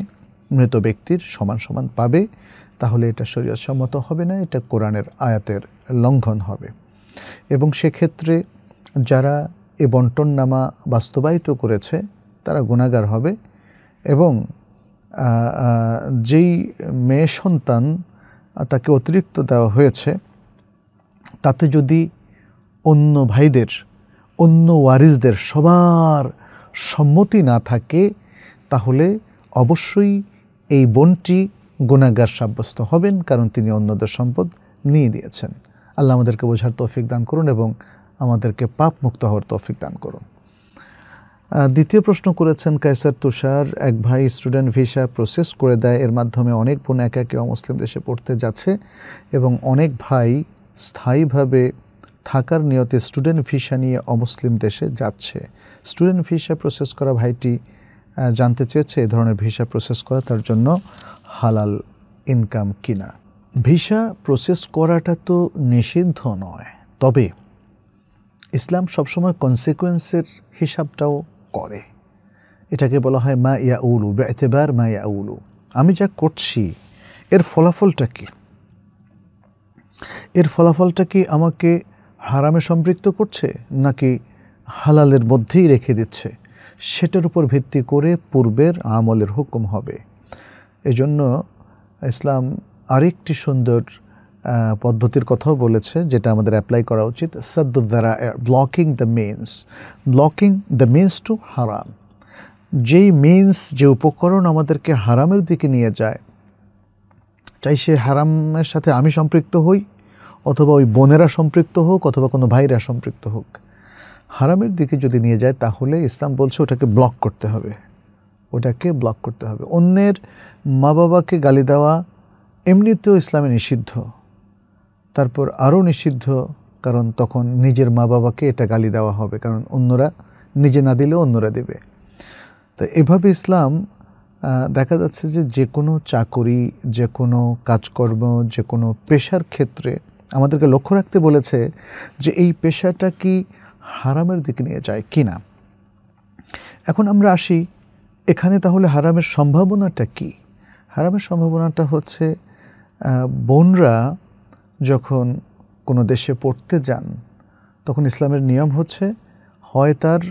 মৃত ব্যক্তির সমান সমান পাবে তাহলে এটা শরীয়সম্মত হবে না এটা কোরআনের আয়াতের লঙ্ঘন হবে এবং সেক্ষেত্রে যারা এ বন্টননামা বাস্তবায়িত করেছে তারা গুণাগার হবে এবং যেই মেয়ে সন্তান তাকে অতিরিক্ত দেওয়া হয়েছে তাতে যদি অন্য ভাইদের অন্য ওয়ারিসদের সবার সম্মতি না থাকে তাহলে অবশ্যই এই বোনটি গুণাগার সাব্যস্ত হবেন কারণ তিনি অন্যদের সম্পদ নিয়ে দিয়েছেন আল্লাহ আমাদেরকে বোঝার তৌফিক দান করুন এবং আমাদেরকে পাপ মুক্ত হওয়ার তৌফিক দান করুন দ্বিতীয় প্রশ্ন করেছেন কায়সার তুষার এক ভাই স্টুডেন্ট ভিসা প্রসেস করে দেয় এর মাধ্যমে অনেক বোন একা কেউ মুসলিম দেশে পড়তে যাচ্ছে এবং অনেক ভাই স্থায়ীভাবে থাকার নিয়তে স্টুডেন্ট ভিসা নিয়ে অমুসলিম দেশে যাচ্ছে স্টুডেন্ট ভিসা প্রসেস করা ভাইটি জানতে চেয়েছে এ ধরনের ভিসা প্রসেস করা তার জন্য হালাল ইনকাম কিনা ভিসা প্রসেস করাটা তো নিষিদ্ধ নয় তবে ইসলাম সবসময় কনসিকুয়েন্সের হিসাবটাও করে এটাকে বলা হয় মা ইয়া উলু এতেবার মা ইয়া উলু আমি যা করছি এর ফলাফলটা কি এর ফলাফলটা কি আমাকে হারামে সম্পৃক্ত করছে নাকি হালালের মধ্যেই রেখে দিচ্ছে সেটার উপর ভিত্তি করে পূর্বের আমলের হুকুম হবে এজন্য ইসলাম আরেকটি সুন্দর পদ্ধতির কথাও বলেছে যেটা আমাদের অ্যাপ্লাই করা উচিত সদ্দারা blocking the means blocking the means to হারাম যেই মিনস যে উপকরণ আমাদেরকে হারামের দিকে নিয়ে যায় চাই সে হারামের সাথে আমি সম্পৃক্ত হই অথবা ওই বোনেরা সম্পৃক্ত হোক অথবা কোনো ভাইরা সম্পৃক্ত হোক হারামের দিকে যদি নিয়ে যায় তাহলে ইসলাম বলছে ওটাকে ব্লক করতে হবে ওটাকে ব্লক করতে হবে অন্যের মা বাবাকে গালি দেওয়া এমনিতেও ইসলামে নিষিদ্ধ তারপর আরও নিষিদ্ধ কারণ তখন নিজের মা বাবাকে এটা গালি দেওয়া হবে কারণ অন্যরা নিজে না দিলে অন্যরা দেবে তো এভাবে ইসলাম দেখা যাচ্ছে যে যে কোনো চাকরি যে কোনো কাজকর্ম যে কোনো পেশার ক্ষেত্রে আমাদেরকে লক্ষ্য রাখতে বলেছে যে এই পেশাটা কি হারামের দিকে নিয়ে যায় কি না এখন আমরা আসি এখানে তাহলে হারামের সম্ভাবনাটা কি হারামের সম্ভাবনাটা হচ্ছে বোনরা যখন কোনো দেশে পড়তে যান তখন ইসলামের নিয়ম হচ্ছে হয় তার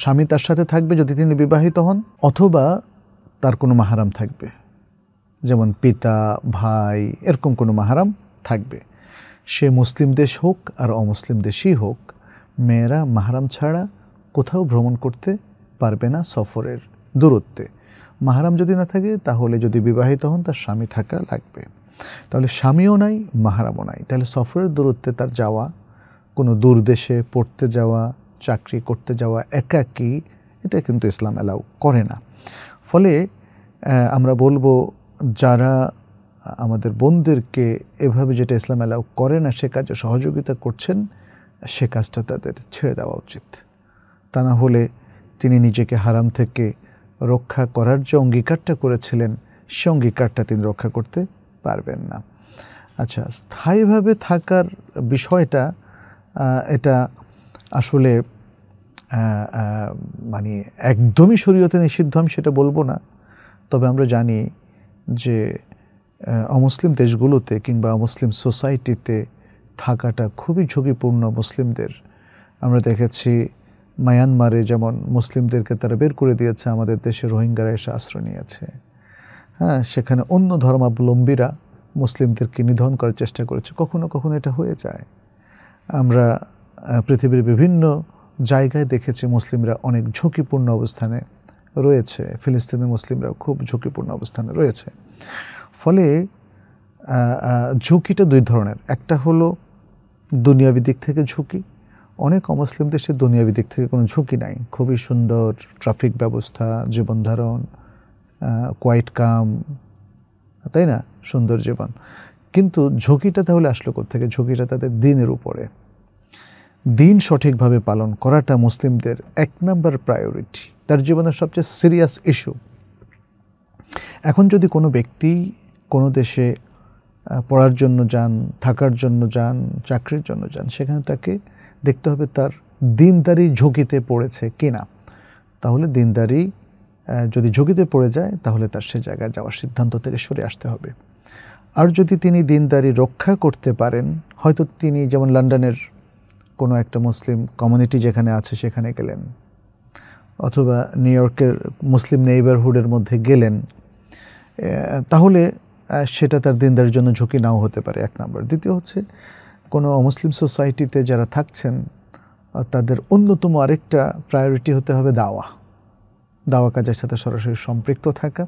স্বামী তার সাথে থাকবে যদি তিনি বিবাহিত হন অথবা তার কোনো মাহারাম থাকবে যেমন পিতা ভাই এরকম কোনো মাহারাম থাকবে সে মুসলিম দেশ হোক আর অমুসলিম দেশই হোক মেয়েরা মাহারাম ছাড়া কোথাও ভ্রমণ করতে পারবে না সফরের দূরত্বে মাহারাম যদি না থাকে তাহলে যদি বিবাহিত হন তার স্বামী থাকা লাগবে তাহলে স্বামীও নাই মাহারামও নাই তাহলে সফরের দূরত্বে তার যাওয়া কোনো দূর দেশে পড়তে যাওয়া চাকরি করতে যাওয়া একাকী এটা কিন্তু ইসলাম অ্যালাউ করে না ফলে আমরা বলবো যারা আমাদের বোনদেরকে এভাবে যেটা ইসলাম অ্যালাউ করে না সে কাজে সহযোগিতা করছেন সে কাজটা তাদের ছেড়ে দেওয়া উচিত তা না হলে তিনি নিজেকে হারাম থেকে রক্ষা করার যে অঙ্গীকারটা করেছিলেন সে অঙ্গীকারটা তিনি রক্ষা করতে পারবেন না আচ্ছা স্থায়ীভাবে থাকার বিষয়টা এটা আসলে মানে একদমই শরীয়তে নিষিদ্ধ আমি সেটা বলবো না তবে আমরা জানি যে অমুসলিম দেশগুলোতে কিংবা মুসলিম সোসাইটিতে থাকাটা খুবই ঝুঁকিপূর্ণ মুসলিমদের আমরা দেখেছি মায়ানমারে যেমন মুসলিমদেরকে তারা বের করে দিয়েছে আমাদের দেশে রোহিঙ্গারা এসে আশ্রয় নিয়েছে হ্যাঁ সেখানে অন্য ধর্মাবলম্বীরা মুসলিমদেরকে নিধন করার চেষ্টা করেছে কখনো কখনো এটা হয়ে যায় আমরা পৃথিবীর বিভিন্ন জায়গায় দেখেছি মুসলিমরা অনেক ঝুঁকিপূর্ণ অবস্থানে রয়েছে ফিলিস্তিনের মুসলিমরাও খুব ঝুঁকিপূর্ণ অবস্থানে রয়েছে ফলে ঝুঁকিটা দুই ধরনের একটা হলো দুনিয়াবি দিক থেকে ঝুঁকি অনেক অমুসলিম দেশে দুনিয়াবি দিক থেকে কোনো ঝুঁকি নাই খুবই সুন্দর ট্রাফিক ব্যবস্থা জীবনধারণ কোয়াইট কাম তাই না সুন্দর জীবন কিন্তু ঝুঁকিটা তাহলে আসলো থেকে ঝুঁকিটা তাদের দিনের উপরে দিন সঠিকভাবে পালন করাটা মুসলিমদের এক নাম্বার প্রায়োরিটি তার জীবনের সবচেয়ে সিরিয়াস ইস্যু এখন যদি কোনো ব্যক্তি কোনো দেশে পড়ার জন্য যান থাকার জন্য যান চাকরির জন্য যান সেখানে তাকে দেখতে হবে তার দিনদারি ঝুঁকিতে পড়েছে না তাহলে দিনদারি যদি ঝুঁকিতে পড়ে যায় তাহলে তার সে জায়গায় যাওয়ার সিদ্ধান্ত থেকে সরে আসতে হবে আর যদি তিনি দিনদারি রক্ষা করতে পারেন হয়তো তিনি যেমন লন্ডনের কোনো একটা মুসলিম কমিউনিটি যেখানে আছে সেখানে গেলেন অথবা নিউ ইয়র্কের মুসলিম নেইবারহুডের মধ্যে গেলেন তাহলে সেটা তার দিনদারের জন্য ঝুঁকি নাও হতে পারে এক নম্বর দ্বিতীয় হচ্ছে কোনো মুসলিম সোসাইটিতে যারা থাকছেন তাদের অন্যতম আরেকটা প্রায়োরিটি হতে হবে দাওয়া দাওয়া কাজের সাথে সরাসরি সম্পৃক্ত থাকা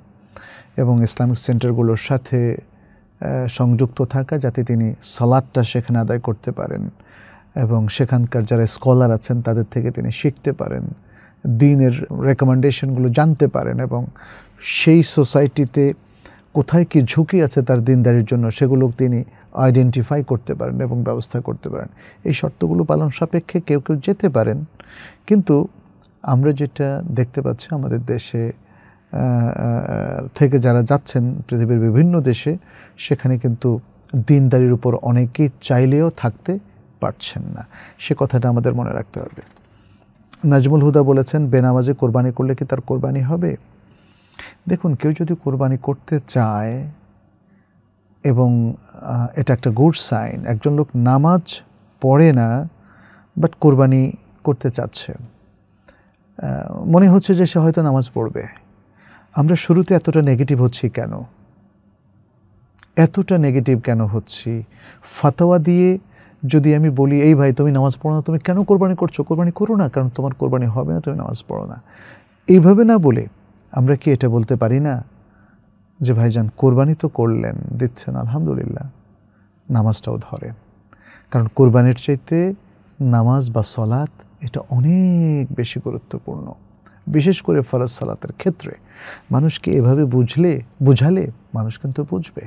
এবং ইসলামিক সেন্টারগুলোর সাথে সংযুক্ত থাকা যাতে তিনি সালাদটা সেখানে আদায় করতে পারেন এবং সেখানকার যারা স্কলার আছেন তাদের থেকে তিনি শিখতে পারেন দিনের রেকমেন্ডেশনগুলো জানতে পারেন এবং সেই সোসাইটিতে কোথায় কি ঝুঁকি আছে তার দিনদারির জন্য সেগুলো তিনি আইডেন্টিফাই করতে পারেন এবং ব্যবস্থা করতে পারেন এই শর্তগুলো পালন সাপেক্ষে কেউ কেউ যেতে পারেন কিন্তু আমরা যেটা দেখতে পাচ্ছি আমাদের দেশে থেকে যারা যাচ্ছেন পৃথিবীর বিভিন্ন দেশে সেখানে কিন্তু দিনদারির উপর অনেকেই চাইলেও থাকতে পারছেন না সে কথাটা আমাদের মনে রাখতে হবে নাজমুল হুদা বলেছেন বেনামাজে কোরবানি করলে কি তার কোরবানি হবে দেখুন কেউ যদি কোরবানি করতে চায় এবং এটা একটা গুড সাইন একজন লোক নামাজ পড়ে না বাট কোরবানি করতে চাচ্ছে মনে হচ্ছে যে সে হয়তো নামাজ পড়বে আমরা শুরুতে এতটা নেগেটিভ হচ্ছি কেন এতটা নেগেটিভ কেন হচ্ছি ফাতোয়া দিয়ে যদি আমি বলি এই ভাই তুমি নামাজ পড়ো না তুমি কেন কোরবানি করছো কোরবানি করো না কারণ তোমার কোরবানি হবে না তুমি নামাজ পড়ো না এইভাবে না বলে আমরা কি এটা বলতে পারি না যে ভাইজান কোরবানি তো করলেন দিচ্ছেন আলহামদুলিল্লাহ নামাজটাও ধরেন কারণ কোরবানির চাইতে নামাজ বা সলাত এটা অনেক বেশি গুরুত্বপূর্ণ বিশেষ করে ফরাজ সালাতের ক্ষেত্রে মানুষকে এভাবে বুঝলে বুঝালে মানুষ কিন্তু বুঝবে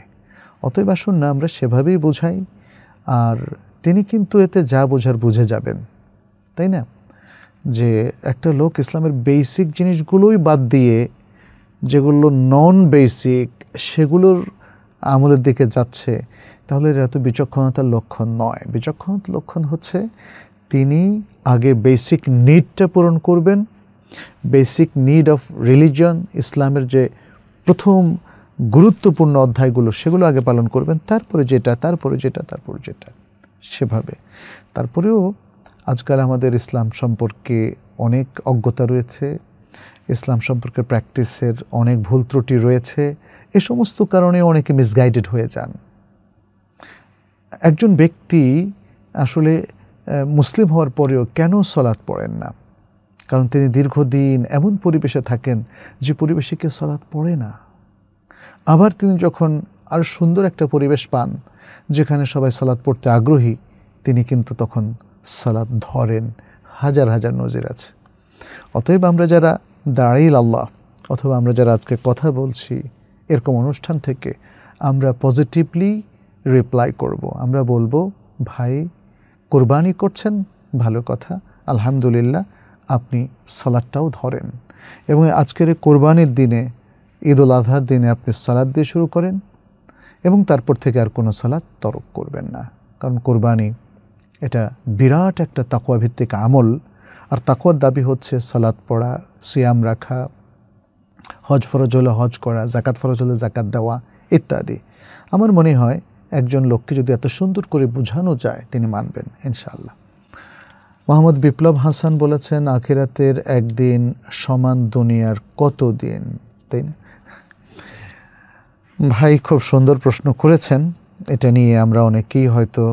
অতএব আসুন না আমরা সেভাবেই বোঝাই আর তিনি কিন্তু এতে যা বোঝার বুঝে যাবেন তাই না যে একটা লোক ইসলামের বেসিক জিনিসগুলোই বাদ দিয়ে যেগুলো নন বেসিক সেগুলোর আমলের দিকে যাচ্ছে তাহলে এটা বিচক্ষণতার লক্ষণ নয় বিচক্ষণতার লক্ষণ হচ্ছে তিনি আগে বেসিক নিডটা পূরণ করবেন বেসিক নিড অফ রিলিজন ইসলামের যে প্রথম গুরুত্বপূর্ণ অধ্যায়গুলো সেগুলো আগে পালন করবেন তারপরে যেটা তারপরে যেটা তারপরে যেটা সেভাবে তারপরেও আজকাল আমাদের ইসলাম সম্পর্কে অনেক অজ্ঞতা রয়েছে ইসলাম সম্পর্কে প্র্যাকটিসের অনেক ভুল ত্রুটি রয়েছে এ সমস্ত কারণে অনেকে মিসগাইডেড হয়ে যান একজন ব্যক্তি আসলে মুসলিম হওয়ার পরেও কেন সলাৎ পড়েন না কারণ তিনি দীর্ঘদিন এমন পরিবেশে থাকেন যে পরিবেশে কেউ সলাৎ পড়ে না আবার তিনি যখন আর সুন্দর একটা পরিবেশ পান যেখানে সবাই সালাদ পড়তে আগ্রহী তিনি কিন্তু তখন সালাদ ধরেন হাজার হাজার নজির আছে অতএব আমরা যারা দাঁড়াইল আল্লাহ অথবা আমরা যারা আজকে কথা বলছি এরকম অনুষ্ঠান থেকে আমরা পজিটিভলি রিপ্লাই করব। আমরা বলবো ভাই কোরবানি করছেন ভালো কথা আলহামদুলিল্লাহ আপনি সালাদটাও ধরেন এবং আজকের কোরবানির দিনে ঈদ উল আজহার দিনে আপনি সালাদ দিয়ে শুরু করেন এবং তারপর থেকে আর কোনো সালাদ তরক করবেন না কারণ কোরবানি এটা বিরাট একটা তাকুয়া ভিত্তিক আমল আর তাকুয়ার দাবি হচ্ছে সালাদ পড়া সিয়াম রাখা হজ ফরজ হলে হজ করা জাকাত ফরজ হলে জাকাত দেওয়া ইত্যাদি আমার মনে হয় একজন লোককে যদি এত সুন্দর করে বোঝানো যায় তিনি মানবেন ইনশাআল্লাহ মোহাম্মদ বিপ্লব হাসান বলেছেন আখিরাতের একদিন সমান দুনিয়ার কত দিন তাই না ভাই খুব সুন্দর প্রশ্ন করেছেন এটা নিয়ে আমরা অনেকেই হয়তো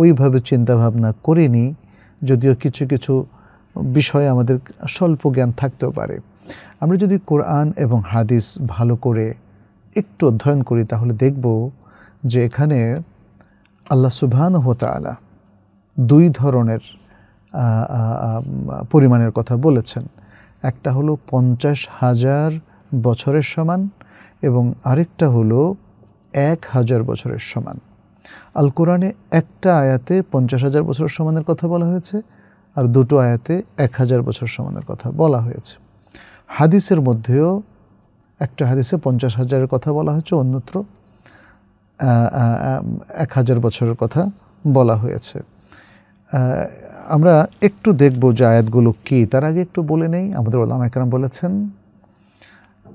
ওইভাবে চিন্তাভাবনা করিনি যদিও কিছু কিছু বিষয়ে আমাদের স্বল্প জ্ঞান থাকতেও পারে আমরা যদি কোরআন এবং হাদিস ভালো করে একটু অধ্যয়ন করি তাহলে দেখব যে এখানে আল্লাহ সুবহান হতালা দুই ধরনের পরিমাণের কথা বলেছেন একটা হলো পঞ্চাশ হাজার বছরের সমান এবং আরেকটা হলো এক হাজার বছরের সমান আল কোরআনে একটা আয়াতে পঞ্চাশ হাজার বছরের সমানের কথা বলা হয়েছে আর দুটো আয়াতে এক হাজার বছর সমানের কথা বলা হয়েছে হাদিসের মধ্যেও একটা হাদিসে পঞ্চাশ হাজারের কথা বলা হয়েছে অন্যত্র এক হাজার বছরের কথা বলা হয়েছে আমরা একটু দেখব যে আয়াতগুলো কী তার আগে একটু বলে নেই আমাদের ওলাম একরাম বলেছেন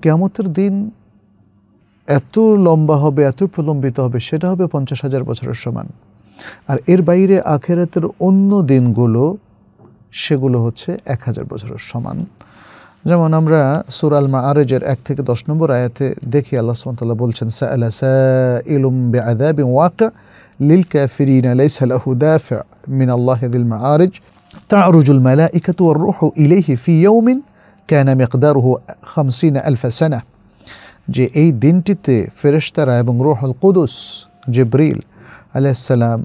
কেমতের দিন এত লম্বা হবে এত প্রলম্বিত হবে সেটা হবে পঞ্চাশ হাজার বছরের সমান আর এর বাইরে আখেরাতের অন্য দিনগুলো সেগুলো হচ্ছে এক হাজার বছরের সমান যেমন আমরা সুরাল মা আরেজের এক থেকে দশ নম্বর আয়াতে দেখি আল্লাহ সুমতাল্লাহ বলছেন সাআলা সাইলুম বে আদাবি ওয়াকা লিল ক্যাফিরিন আলাইস আলাহু দাফা মিন আল্লাহ দিল মা আরেজ তারুজুল মালা ইকাতু রুহ ইলেহি ফি ইয়ৌমিন كان مقداره خمسين ألف سنة যে এই দিনটিতে ফেরেশতারা এবং রোহল কুদুস জিব্রিল আলাইসাল্লাম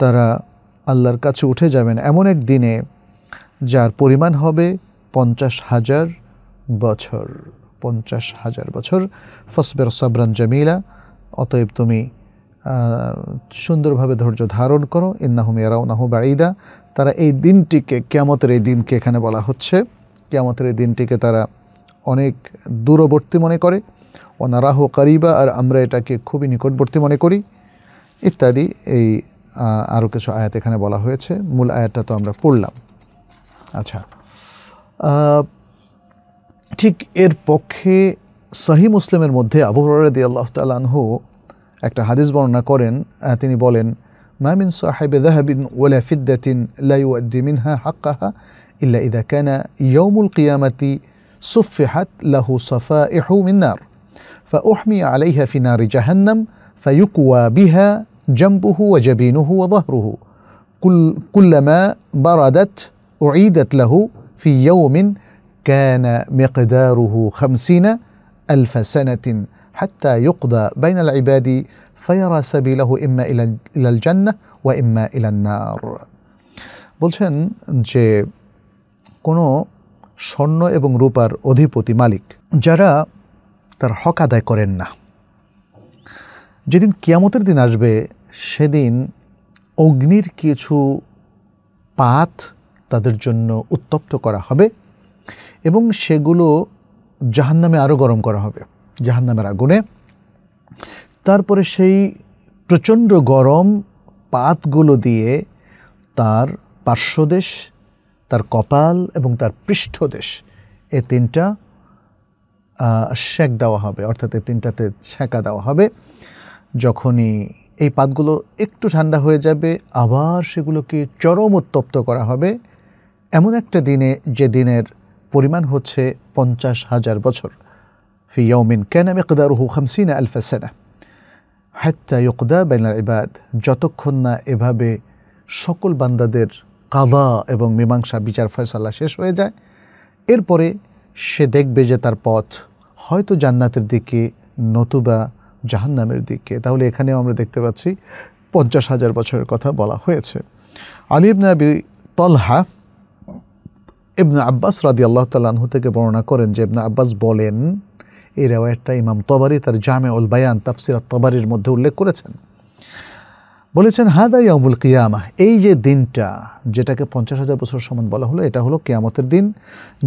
তারা আল্লাহর কাছে উঠে যাবেন এমন এক দিনে যার পরিমাণ হবে পঞ্চাশ হাজার বছর পঞ্চাশ হাজার বছর ফসবের সাবরান জামিলা অতএব তুমি সুন্দরভাবে ধৈর্য ধারণ করো ইন্নাহুম ইয়ারাউনাহু বাঈদা তারা এই দিনটিকে কেয়ামতের এই দিনকে এখানে বলা হচ্ছে কেয়ামতের এই দিনটিকে তারা অনেক দূরবর্তী মনে করে অনারাহ কারিবা আর আমরা এটাকে খুবই নিকটবর্তী মনে করি ইত্যাদি এই আরও কিছু আয়াত এখানে বলা হয়েছে মূল আয়াতটা তো আমরা পড়লাম আচ্ছা ঠিক এর পক্ষে সহি মুসলিমের মধ্যে দিয়ে আল্লাহ তালহ একটা হাদিস বর্ণনা করেন তিনি বলেন মামিন সাহেবে দাহাবিন ওলা ফিদ্দাতিন লাইউদ্দিমিনহা হাক্কাহা ইল্লা ইদা কেনা ইয়ৌমুল কিয়ামাতি সুফিহাত লাহু সফা এহু মিন্নার فأحمي عليها في نار جهنم فيكوى بها جنبه وجبينه وظهره كل كلما بردت أعيدت له في يوم كان مقداره خمسين ألف سنة حتى يقضى بين العباد فيرى سبيله إما إلى الجنة وإما إلى النار বলছেন যে কোনো স্বর্ণ এবং রূপার অধিপতি মালিক যারা তার হক আদায় করেন না যেদিন কিয়ামতের দিন আসবে সেদিন অগ্নির কিছু পাত তাদের জন্য উত্তপ্ত করা হবে এবং সেগুলো জাহান্নামে আরও গরম করা হবে জাহান্নামের আগুনে তারপরে সেই প্রচণ্ড গরম পাতগুলো দিয়ে তার পার্শ্বদেশ তার কপাল এবং তার পৃষ্ঠদেশ এ তিনটা শেক দেওয়া হবে অর্থাৎ এই তিনটাতে ছেঁকা দেওয়া হবে যখনই এই পাতগুলো একটু ঠান্ডা হয়ে যাবে আবার সেগুলোকে চরম উত্তপ্ত করা হবে এমন একটা দিনে যে দিনের পরিমাণ হচ্ছে পঞ্চাশ হাজার বছর ফিয়াউমিন يوم كان مقداره خمسين ألف سنة حتى বেনার بين যতক্ষণ না এভাবে সকল বান্দাদের কাদা এবং মীমাংসা বিচার ফয়সালা শেষ হয়ে যায় এরপরে সে দেখবে যে তার পথ হয়তো জান্নাতের দিকে নতুবা জাহান্নামের দিকে তাহলে এখানেও আমরা দেখতে পাচ্ছি পঞ্চাশ হাজার বছরের কথা বলা হয়েছে আলী ইবনে আবি তলহা ইবনে আব্বাস রাদি আল্লাহ তাল্লাহু থেকে বর্ণনা করেন যে ইবনে আব্বাস বলেন এই রেওয়ায়তটা ইমাম তবারি তার জামে উল বায়ান তাফসিরা তবারির মধ্যে উল্লেখ করেছেন বলেছেন হাদা ইয়ামুল কিয়ামা এই যে দিনটা যেটাকে পঞ্চাশ হাজার বছর সমান বলা হলো এটা হলো কেয়ামতের দিন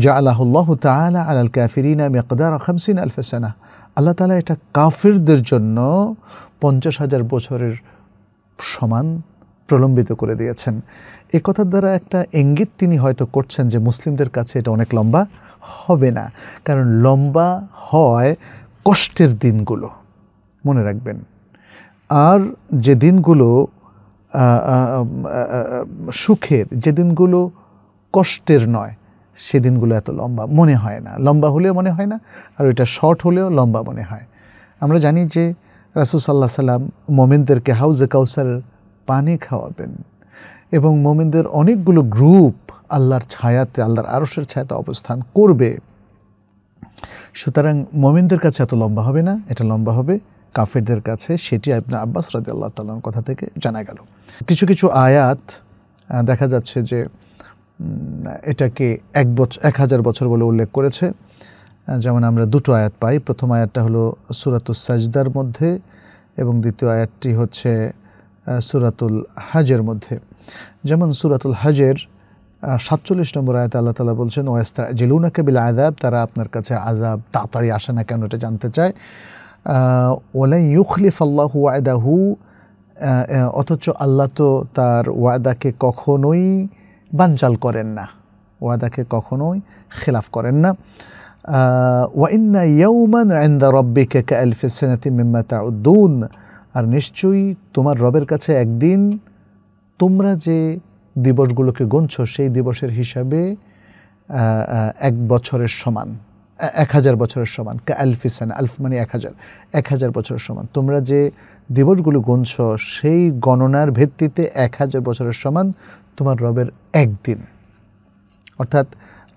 যা আল্লাহ তালা আলাল ক্যাফিরিনা মেকদার খামসিন ফেসানা আল্লাহ তালা এটা কাফিরদের জন্য পঞ্চাশ হাজার বছরের সমান প্রলম্বিত করে দিয়েছেন এ কথার দ্বারা একটা ইঙ্গিত তিনি হয়তো করছেন যে মুসলিমদের কাছে এটা অনেক লম্বা হবে না কারণ লম্বা হয় কষ্টের দিনগুলো মনে রাখবেন আর যে দিনগুলো সুখের যে দিনগুলো কষ্টের নয় সে দিনগুলো এত লম্বা মনে হয় না লম্বা হলেও মনে হয় না আর এটা শর্ট হলেও লম্বা মনে হয় আমরা জানি যে রাসুল সাল্লাহ সাল্লাম মোমেনদেরকে হাউজে কাউসারের পানি খাওয়াবেন এবং মোমেনদের অনেকগুলো গ্রুপ আল্লাহর ছায়াতে আল্লাহর আরসের ছায়াতে অবস্থান করবে সুতরাং মোমেনদের কাছে এত লম্বা হবে না এটা লম্বা হবে কাফেরদের কাছে সেটি আপনি আব্বাস রাজি আল্লাহ তাল্লাহর কথা থেকে জানা গেল কিছু কিছু আয়াত দেখা যাচ্ছে যে এটাকে এক বছর এক হাজার বছর বলে উল্লেখ করেছে যেমন আমরা দুটো আয়াত পাই প্রথম আয়াতটা হলো সুরাতুল সাজদার মধ্যে এবং দ্বিতীয় আয়াতটি হচ্ছে সুরাতুল হাজের মধ্যে যেমন সুরাতুল হাজের সাতচল্লিশ নম্বর আয়াত আল্লাহ তালা বলছেন ওয়েস্তা জেলুনাকে বিল আদাব তারা আপনার কাছে আজাব তাড়াতাড়ি আসে না কেন এটা জানতে চায় ওলাই ইউখলিফ আল্লাহ ওয়াদাহু অথচ আল্লাহ তো তার ওয়াদাকে কখনোই বানচাল করেন না ওয়াদাকে কখনোই খেলাফ করেন না আর নিশ্চয়ই তোমার রবের কাছে একদিন তোমরা যে দিবসগুলোকে গুনছ সেই দিবসের হিসাবে এক বছরের সমান এক হাজার বছরের সমান কা আলফিসান আলফ মানে এক হাজার এক হাজার বছরের সমান তোমরা যে দিবসগুলো গুনছ সেই গণনার ভিত্তিতে এক হাজার বছরের সমান তোমার রবের একদিন অর্থাৎ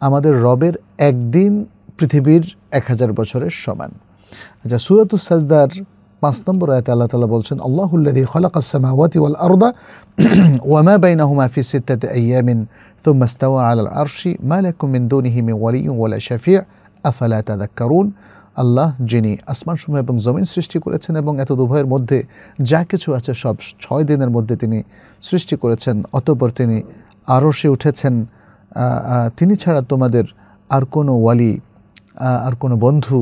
আমাদের রবের একদিন পৃথিবীর এক হাজার বছরের সমান আচ্ছা সুরাত সাজদার পাঁচ নম্বর আয়তে আল্লাহ তালা বলছেন আল্লাহুল্লাদি খলাক আসসামাওয়াতি ওয়াল আরদা ওয়ামা বাইনা হুমা ফি সিদ্দাতে আইয়ামিন ثم استوى على العرش ما لكم من دونه من ولي ولا شفيع আফালা তাদা কারুন আল্লাহ যিনি আসমানসমূহ এবং জমিন সৃষ্টি করেছেন এবং এত উভয়ের মধ্যে যা কিছু আছে সব ছয় দিনের মধ্যে তিনি সৃষ্টি করেছেন অতপর তিনি আরও সে উঠেছেন তিনি ছাড়া তোমাদের আর কোনো ওয়ালি আর কোনো বন্ধু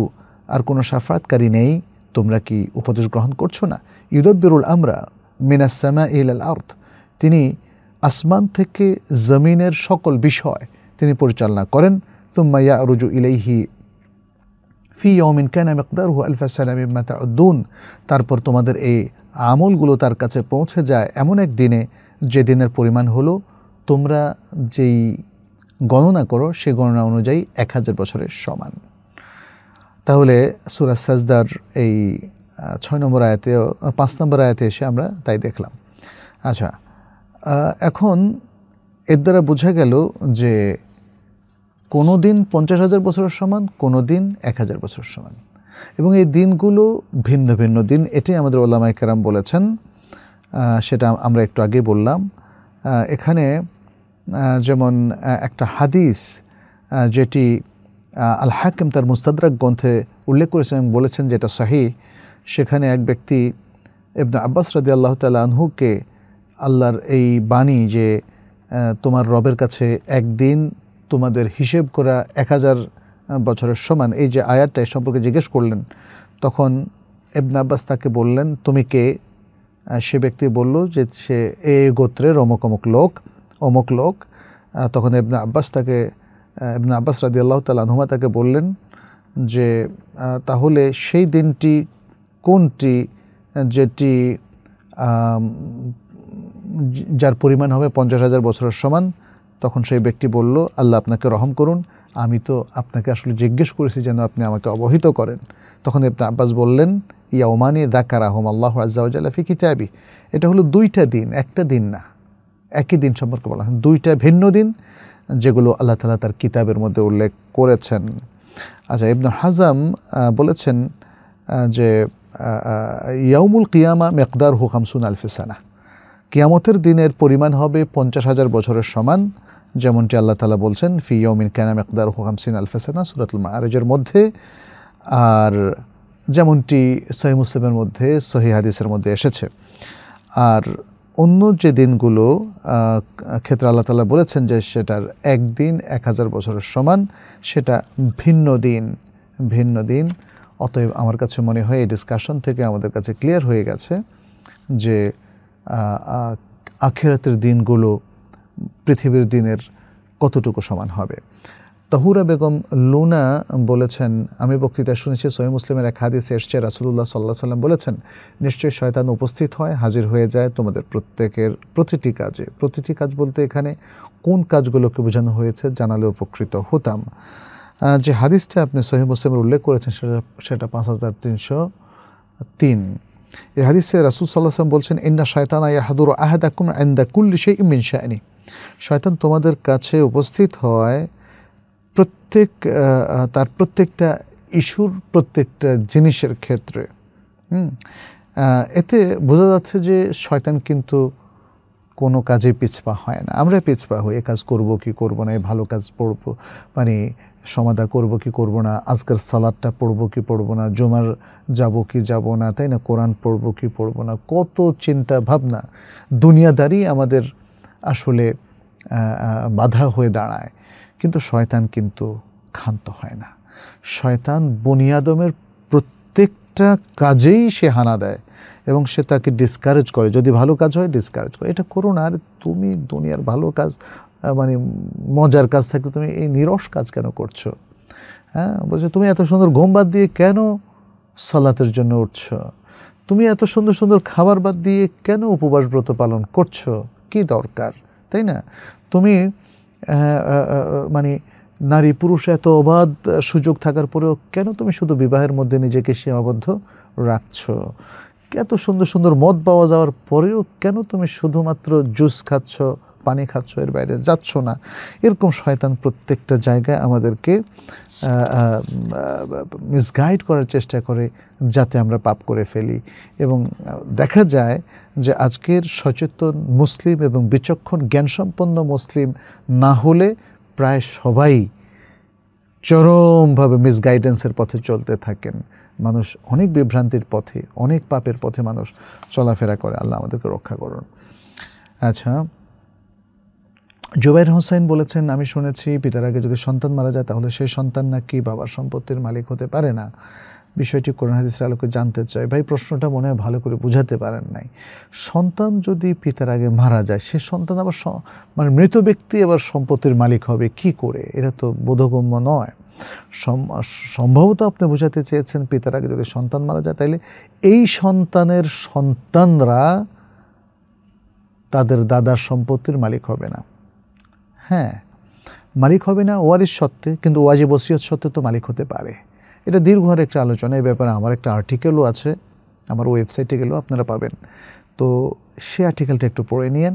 আর কোনো সাফাতকারী নেই তোমরা কি উপদেশ গ্রহণ করছো না ইউদব্বিরুল আমরা মিনাসামা ইল আল আর্থ তিনি আসমান থেকে জমিনের সকল বিষয় তিনি পরিচালনা করেন ثم يعرج إليه ফি ইয়মিন কানা মিকদারহু আলফা সানা মিম্মা তাউদ্দুন তারপর তোমাদের এই আমলগুলো তার কাছে পৌঁছে যায় এমন এক দিনে যে দিনের পরিমাণ হলো তোমরা যেই গণনা করো সে গণনা অনুযায়ী এক হাজার বছরের সমান তাহলে সুরাজ সাজদার এই ছয় নম্বর আয়াতে পাঁচ নম্বর আয়াতে এসে আমরা তাই দেখলাম আচ্ছা এখন এর দ্বারা বোঝা গেল যে কোনো দিন পঞ্চাশ হাজার বছরের সমান কোনো দিন এক হাজার বছরের সমান এবং এই দিনগুলো ভিন্ন ভিন্ন দিন এটাই আমাদের ওলামা কেরাম বলেছেন সেটা আমরা একটু আগে বললাম এখানে যেমন একটা হাদিস যেটি আল হাকিম তার মুস্তাদ্রাক গ্রন্থে উল্লেখ করেছেন এবং বলেছেন যেটা সাহি সেখানে এক ব্যক্তি এবনা আব্বাস রাদি আল্লাহ তালা আনহুকে আল্লাহর এই বাণী যে তোমার রবের কাছে একদিন তোমাদের হিসেব করা এক হাজার বছরের সমান এই যে আয়াতটা এ সম্পর্কে জিজ্ঞেস করলেন তখন এবনা আব্বাস তাকে বললেন তুমি কে সে ব্যক্তি বলল যে সে এ গোত্রের অমুক অমুক লোক অমুক লোক তখন এবনা আব্বাস তাকে এবনা আব্বাস রাদি আল্লাহ তালাহুমা তাকে বললেন যে তাহলে সেই দিনটি কোনটি যেটি যার পরিমাণ হবে পঞ্চাশ হাজার বছরের সমান তখন সেই ব্যক্তি বলল আল্লাহ আপনাকে রহম করুন আমি তো আপনাকে আসলে জিজ্ঞেস করেছি যেন আপনি আমাকে অবহিত করেন তখন ইবনে আব্বাস বললেন ইয়া ওমানি আহম আল্লাহ আজ্জাউজাল্লাফি কিতাবি এটা হলো দুইটা দিন একটা দিন না একই দিন সম্পর্কে বলা হয় দুইটা ভিন্ন দিন যেগুলো আল্লাহ তালা তার কিতাবের মধ্যে উল্লেখ করেছেন আচ্ছা ইবনুল হাজাম বলেছেন যে ইয়ামুল কিয়ামা মেকদার হুকামসুন আলফিসানা কিয়ামতের দিনের পরিমাণ হবে পঞ্চাশ হাজার বছরের সমান যেমনটি আল্লাহ তালা বলছেন ফি ইয়মিন ক্যানাম একদার আল আলফাসানা সুরাতুল মারেজের মধ্যে আর যেমনটি সহি মুসলিমের মধ্যে সহি হাদিসের মধ্যে এসেছে আর অন্য যে দিনগুলো ক্ষেত্রে আল্লাহ তালা বলেছেন যে সেটার একদিন এক হাজার বছরের সমান সেটা ভিন্ন দিন ভিন্ন দিন অতএব আমার কাছে মনে হয় এই ডিসকাশন থেকে আমাদের কাছে ক্লিয়ার হয়ে গেছে যে আখেরাতের দিনগুলো পৃথিবীর দিনের কতটুকু সমান হবে তহুরা বেগম লুনা বলেছেন আমি বক্তৃতা শুনেছি সৈয় মুসলিমের এক হাদিসে এসছে রাসুলুল্লাহ সাল্লাহ সাল্লাম বলেছেন নিশ্চয়ই শয়তান উপস্থিত হয় হাজির হয়ে যায় তোমাদের প্রত্যেকের প্রতিটি কাজে প্রতিটি কাজ বলতে এখানে কোন কাজগুলোকে বোঝানো হয়েছে জানালে উপকৃত হতাম যে হাদিসটা আপনি সহি মুসলিমের উল্লেখ করেছেন সেটা সেটা পাঁচ হাজার তিনশো তিন এই হাদিসে রাসুল সাল্লাহাম বলছেন ইন্না শয়তান আয়া হাদুর আহাদাকুম আন্দা কুল্লি সেই ইমিন শাহনি শয়তান তোমাদের কাছে উপস্থিত হয় প্রত্যেক তার প্রত্যেকটা ইস্যুর প্রত্যেকটা জিনিসের ক্ষেত্রে এতে বোঝা যাচ্ছে যে শয়তান কিন্তু কোনো কাজে পিছপা হয় না আমরা পিছপা হই এ কাজ করব কি করব না এই ভালো কাজ পড়ব মানে সমাদা করব কি করব না আজকের সালাদটা পড়ব কি পড়ব না জমার যাব কি যাব না তাই না কোরআন পড়ব কি পড়ব না কত চিন্তা ভাবনা দুনিয়াদারি আমাদের আসলে বাধা হয়ে দাঁড়ায় কিন্তু শয়তান কিন্তু ক্ষান্ত হয় না শয়তান বুনিয়াদমের প্রত্যেকটা কাজেই সে হানা দেয় এবং সে তাকে ডিসকারেজ করে যদি ভালো কাজ হয় ডিসকারেজ করে এটা করো না আর তুমি দুনিয়ার ভালো কাজ মানে মজার কাজ থাকতে তুমি এই নিরস কাজ কেন করছো হ্যাঁ বলছো তুমি এত সুন্দর ঘুম বাদ দিয়ে কেন সালাতের জন্য উঠছ তুমি এত সুন্দর সুন্দর খাবার বাদ দিয়ে কেন উপবাস ব্রত পালন করছো কি দরকার তাই না তুমি মানে নারী পুরুষ এত অবাধ সুযোগ থাকার পরেও কেন তুমি শুধু বিবাহের মধ্যে নিজেকে সীমাবদ্ধ রাখছ এত সুন্দর সুন্দর মদ পাওয়া যাওয়ার পরেও কেন তুমি শুধুমাত্র জুস খাচ্ছ পানি খাচ্ছ এর বাইরে যাচ্ছ না এরকম শয়তান প্রত্যেকটা জায়গায় আমাদেরকে মিসগাইড করার চেষ্টা করে যাতে আমরা পাপ করে ফেলি এবং দেখা যায় যে আজকের সচেতন মুসলিম এবং বিচক্ষণ জ্ঞানসম্পন্ন মুসলিম না হলে প্রায় সবাই চরমভাবে মিসগাইডেন্সের পথে চলতে থাকেন মানুষ অনেক বিভ্রান্তির পথে অনেক পাপের পথে মানুষ চলাফেরা করে আল্লাহ আমাদেরকে রক্ষা করুন আচ্ছা জুবাইর হোসেন বলেছেন আমি শুনেছি পিতার আগে যদি সন্তান মারা যায় তাহলে সেই সন্তান নাকি বাবার সম্পত্তির মালিক হতে পারে না বিষয়টি কোরআন হাদিসের আলোকে জানতে চাই ভাই প্রশ্নটা মনে হয় ভালো করে বুঝাতে পারেন নাই সন্তান যদি পিতার আগে মারা যায় সে সন্তান আবার মানে মৃত ব্যক্তি আবার সম্পত্তির মালিক হবে কি করে এটা তো বোধগম্য নয় সম্ভবত আপনি বোঝাতে চেয়েছেন পিতার আগে যদি সন্তান মারা যায় তাহলে এই সন্তানের সন্তানরা তাদের দাদার সম্পত্তির মালিক হবে না হ্যাঁ মালিক হবে না ওয়ারিস সত্ত্বে কিন্তু ওয়াজি বসিয়ত সত্ত্বে তো মালিক হতে পারে এটা দীর্ঘর একটা আলোচনা এই ব্যাপারে আমার একটা আর্টিকেলও আছে আমার ওয়েবসাইটে গেলেও আপনারা পাবেন তো সে আর্টিকেলটা একটু পড়ে নিয়েন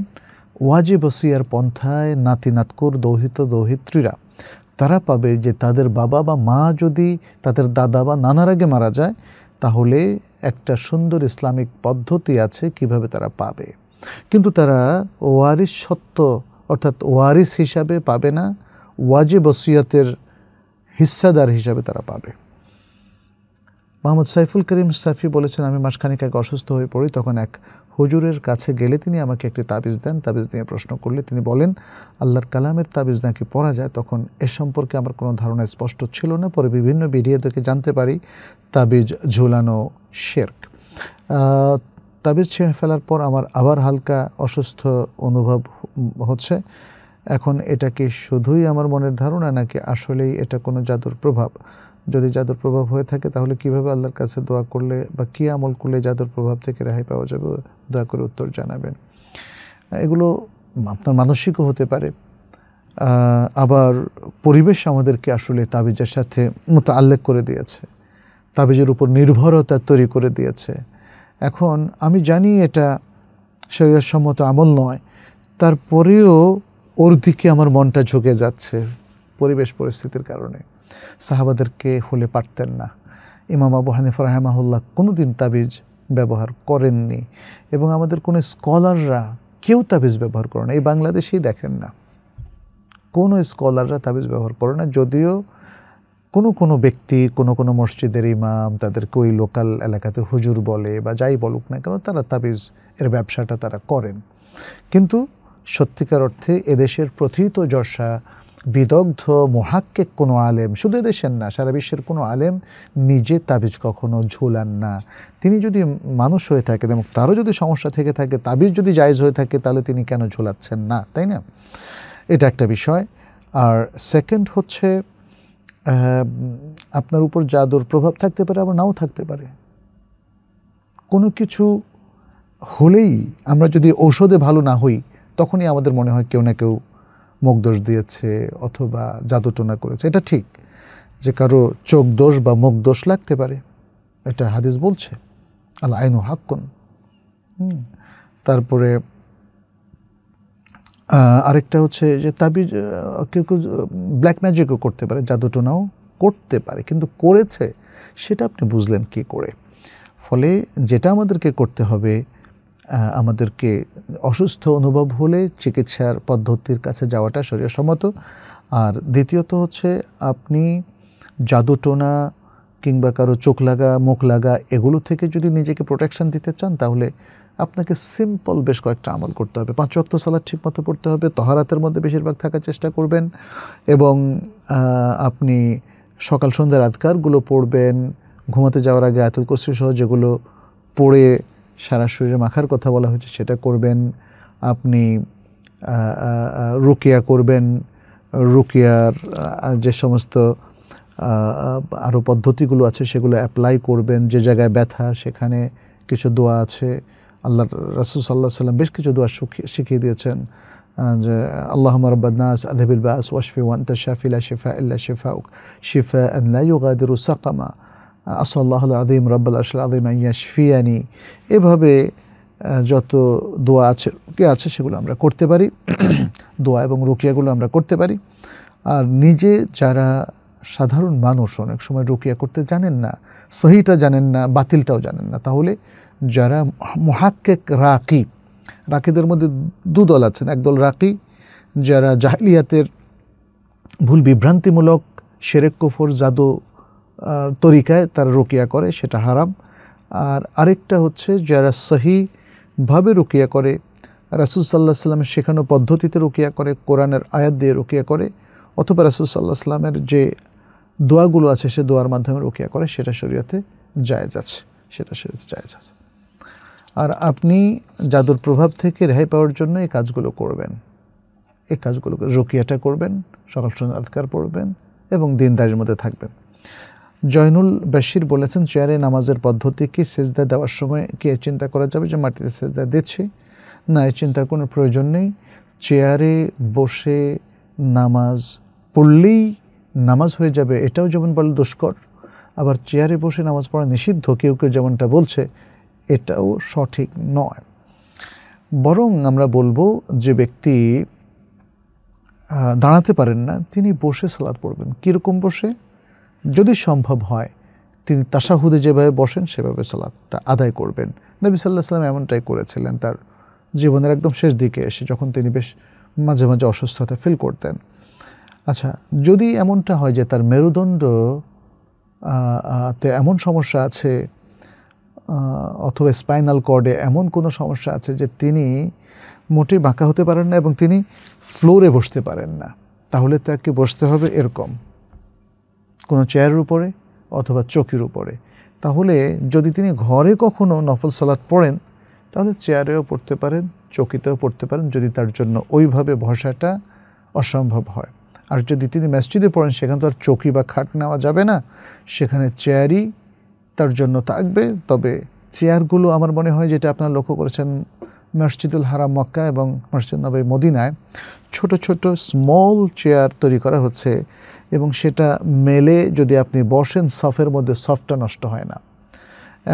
ওয়াজি বসিয়ার পন্থায় নাতি নাতকুর দৌহিত দৌহিত্রীরা তারা পাবে যে তাদের বাবা বা মা যদি তাদের দাদা বা নানার আগে মারা যায় তাহলে একটা সুন্দর ইসলামিক পদ্ধতি আছে কিভাবে তারা পাবে কিন্তু তারা ওয়ারিস সত্য অর্থাৎ ওয়ারিস হিসাবে পাবে না ওয়াজে বসিয়াতের হিস্সাদার হিসাবে তারা পাবে মোহাম্মদ সাইফুল করিম সাফি বলেছেন আমি মাসখানিক এক অসুস্থ হয়ে পড়ি তখন এক হুজুরের কাছে গেলে তিনি আমাকে একটি তাবিজ দেন তাবিজ নিয়ে প্রশ্ন করলে তিনি বলেন আল্লাহর কালামের তাবিজ নাকি পড়া যায় তখন এ সম্পর্কে আমার কোনো ধারণা স্পষ্ট ছিল না পরে বিভিন্ন ভিডিও থেকে জানতে পারি তাবিজ ঝুলানো শেরক তাবিজ ছিঁড়ে ফেলার পর আমার আবার হালকা অসুস্থ অনুভব হচ্ছে এখন এটাকে শুধুই আমার মনের ধারণা নাকি আসলেই এটা কোনো জাদুর প্রভাব যদি জাদুর প্রভাব হয়ে থাকে তাহলে কিভাবে আল্লাহর কাছে দোয়া করলে বা কী আমল করলে জাদুর প্রভাব থেকে রেহাই পাওয়া যাবে দয়া করে উত্তর জানাবেন এগুলো আপনার মানসিকও হতে পারে আবার পরিবেশ আমাদেরকে আসলে তাবিজের সাথে মতো আল্লেখ করে দিয়েছে তাবিজের উপর নির্ভরতা তৈরি করে দিয়েছে এখন আমি জানি এটা শরীরসম্মত আমল নয় তারপরেও ওর দিকে আমার মনটা ঝুঁকে যাচ্ছে পরিবেশ পরিস্থিতির কারণে সাহাবাদেরকে হলে পারতেন না ইমাম আবু হানিফ রাহমাহুল্লাহ কোনো দিন তাবিজ ব্যবহার করেননি এবং আমাদের কোনো স্কলাররা কেউ তাবিজ ব্যবহার করে না এই বাংলাদেশেই দেখেন না কোনো স্কলাররা তাবিজ ব্যবহার করে না যদিও কোনো কোনো ব্যক্তি কোনো কোনো মসজিদের ইমাম তাদেরকে ওই লোকাল এলাকাতে হুজুর বলে বা যাই বলুক না কেন তারা তাবিজ এর ব্যবসাটা তারা করেন কিন্তু সত্যিকার অর্থে এদেশের প্রথিত যশা বিদগ্ধ মহাক্কে কোনো আলেম শুধু দেশের না সারা বিশ্বের কোনো আলেম নিজে তাবিজ কখনো ঝোলান না তিনি যদি মানুষ হয়ে থাকে এবং তারও যদি সমস্যা থেকে থাকে তাবিজ যদি জায়জ হয়ে থাকে তাহলে তিনি কেন ঝোলাচ্ছেন না তাই না এটা একটা বিষয় আর সেকেন্ড হচ্ছে আপনার উপর জাদুর প্রভাব থাকতে পারে আবার নাও থাকতে পারে কোনো কিছু হলেই আমরা যদি ঔষধে ভালো না হই তখনই আমাদের মনে হয় কেউ না কেউ মুখ দোষ দিয়েছে অথবা জাদুটোনা করেছে এটা ঠিক যে কারো চোখ দোষ বা মুখ দোষ লাগতে পারে এটা হাদিস বলছে আল আইনু হাক্কুন তারপরে আরেকটা হচ্ছে যে তাবিজ কেউ কেউ ব্ল্যাক ম্যাজিকও করতে পারে টোনাও করতে পারে কিন্তু করেছে সেটা আপনি বুঝলেন কি করে ফলে যেটা আমাদেরকে করতে হবে আমাদেরকে অসুস্থ অনুভব হলে চিকিৎসার পদ্ধতির কাছে যাওয়াটা শরীরসম্মত আর দ্বিতীয়ত হচ্ছে আপনি জাদুটোনা কিংবা কারো চোখ লাগা মুখ লাগা এগুলো থেকে যদি নিজেকে প্রোটেকশন দিতে চান তাহলে আপনাকে সিম্পল বেশ কয়েকটা আমল করতে হবে পাঁচ অক্ত সালাদ ঠিকমতো পড়তে হবে তহারাতের মধ্যে বেশিরভাগ থাকার চেষ্টা করবেন এবং আপনি সকাল সন্ধ্যার আজকারগুলো পড়বেন ঘুমাতে যাওয়ার আগে আয়তুল কুসি সহ যেগুলো পড়ে সারা শরীরে মাখার কথা বলা হয়েছে সেটা করবেন আপনি রুকিয়া করবেন রুকিয়ার যে সমস্ত আরও পদ্ধতিগুলো আছে সেগুলো অ্যাপ্লাই করবেন যে জায়গায় ব্যথা সেখানে কিছু দোয়া আছে আল্লাহ রাসুল সাল্লাহ সাল্লাম বেশ কিছু দোয়া শিখিয়ে দিয়েছেন যে আল্লাহ রব্বানাস আধেবিল বাস ওয়াশফি ওয়ান্তা শাফিলা শেফা ইল্লা শেফাউক শিফা আল্লাহ ইউগাদিরু সাকামা আসল্লাহ আদিম রব্বাল আসল আদিম ইয়াশফিয়ানি এভাবে যত দোয়া আছে কে আছে সেগুলো আমরা করতে পারি [clears throat] দোয়া এবং রুকিয়াগুলো আমরা করতে পারি আর নিজে যারা সাধারণ মানুষ অনেক সময় রুকিয়া করতে জানেন না সহিটা জানেন না বাতিলটাও জানেন না তাহলে যারা মহাক্কেক রাকি রাকিদের মধ্যে দুদল আছেন একদল রাকি যারা জাহলিয়াতের ভুল বিভ্রান্তিমূলক সেরেক কফর জাদু তরিকায় তারা রুকিয়া করে সেটা হারাম আর আরেকটা হচ্ছে যারা সহিভাবে রুকিয়া করে রাসুল সাল্লাহ সাল্লামের শেখানো পদ্ধতিতে রুকিয়া করে কোরআনের আয়াত দিয়ে রুকিয়া করে অথবা রাসুল সাল্লাহ সাল্লামের যে দোয়াগুলো আছে সে দোয়ার মাধ্যমে রুকিয়া করে সেটা শরীয়তে জায়জ আছে সেটা শরীয়তে জায়জ আছে আর আপনি জাদুর প্রভাব থেকে রেহাই পাওয়ার জন্য এই কাজগুলো করবেন এই কাজগুলো রুকিয়াটা করবেন সকাল সন্ধ্যা আধকার পড়বেন এবং দিনদারির মধ্যে থাকবেন জয়নুল বাশির বলেছেন চেয়ারে নামাজের পদ্ধতি কি সেজদা দেওয়ার সময় কি চিন্তা করা যাবে যে মাটিতে সেজদা দিচ্ছে না এই চিন্তার কোনো প্রয়োজন নেই চেয়ারে বসে নামাজ পড়লেই নামাজ হয়ে যাবে এটাও যেমন বলে দুষ্কর আবার চেয়ারে বসে নামাজ পড়া নিষিদ্ধ কেউ কেউ যেমনটা বলছে এটাও সঠিক নয় বরং আমরা বলবো যে ব্যক্তি দাঁড়াতে পারেন না তিনি বসে সালাদ পড়বেন কীরকম বসে যদি সম্ভব হয় তিনি তাসাহুদে যেভাবে বসেন সেভাবে তা আদায় করবেন নবী সাল্লাহ সাল্লাম এমনটাই করেছিলেন তার জীবনের একদম শেষ দিকে এসে যখন তিনি বেশ মাঝে মাঝে অসুস্থতা ফিল করতেন আচ্ছা যদি এমনটা হয় যে তার মেরুদণ্ড তে এমন সমস্যা আছে অথবা স্পাইনাল কর্ডে এমন কোনো সমস্যা আছে যে তিনি মোটেই বাঁকা হতে পারেন না এবং তিনি ফ্লোরে বসতে পারেন না তাহলে তাকে বসতে হবে এরকম কোনো চেয়ারের উপরে অথবা চকির উপরে তাহলে যদি তিনি ঘরে কখনো নফল সালাদ পড়েন তাহলে চেয়ারেও পড়তে পারেন চকিতেও পড়তে পারেন যদি তার জন্য ওইভাবে ভসাটা অসম্ভব হয় আর যদি তিনি মসজিদে পড়েন সেখানে তো আর চকি বা খাট নেওয়া যাবে না সেখানে চেয়ারই তার জন্য থাকবে তবে চেয়ারগুলো আমার মনে হয় যেটা আপনারা লক্ষ্য করেছেন মসজিদুল হারাম মক্কা এবং মসজিদ নবী মদিনায় ছোট ছোট স্মল চেয়ার তৈরি করা হচ্ছে এবং সেটা মেলে যদি আপনি বসেন সফের মধ্যে সফটটা নষ্ট হয় না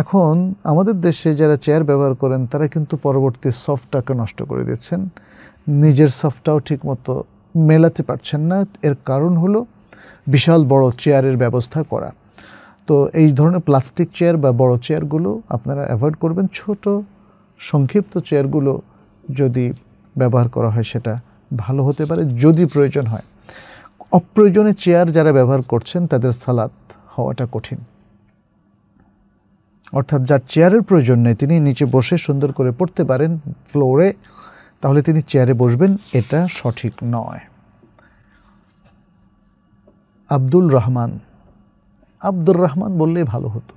এখন আমাদের দেশে যারা চেয়ার ব্যবহার করেন তারা কিন্তু পরবর্তী সফটটাকে নষ্ট করে দিচ্ছেন নিজের সফটটাও ঠিকমতো মেলাতে পারছেন না এর কারণ হলো বিশাল বড় চেয়ারের ব্যবস্থা করা তো এই ধরনের প্লাস্টিক চেয়ার বা বড় চেয়ারগুলো আপনারা অ্যাভয়েড করবেন ছোট সংক্ষিপ্ত চেয়ারগুলো যদি ব্যবহার করা হয় সেটা ভালো হতে পারে যদি প্রয়োজন হয় অপ্রয়োজনে চেয়ার যারা ব্যবহার করছেন তাদের সালাত হওয়াটা কঠিন অর্থাৎ যার চেয়ারের প্রয়োজন নেই তিনি নিচে বসে সুন্দর করে পড়তে পারেন ফ্লোরে তাহলে তিনি চেয়ারে বসবেন এটা সঠিক নয় আব্দুল রহমান আব্দুর রহমান বললে ভালো হতো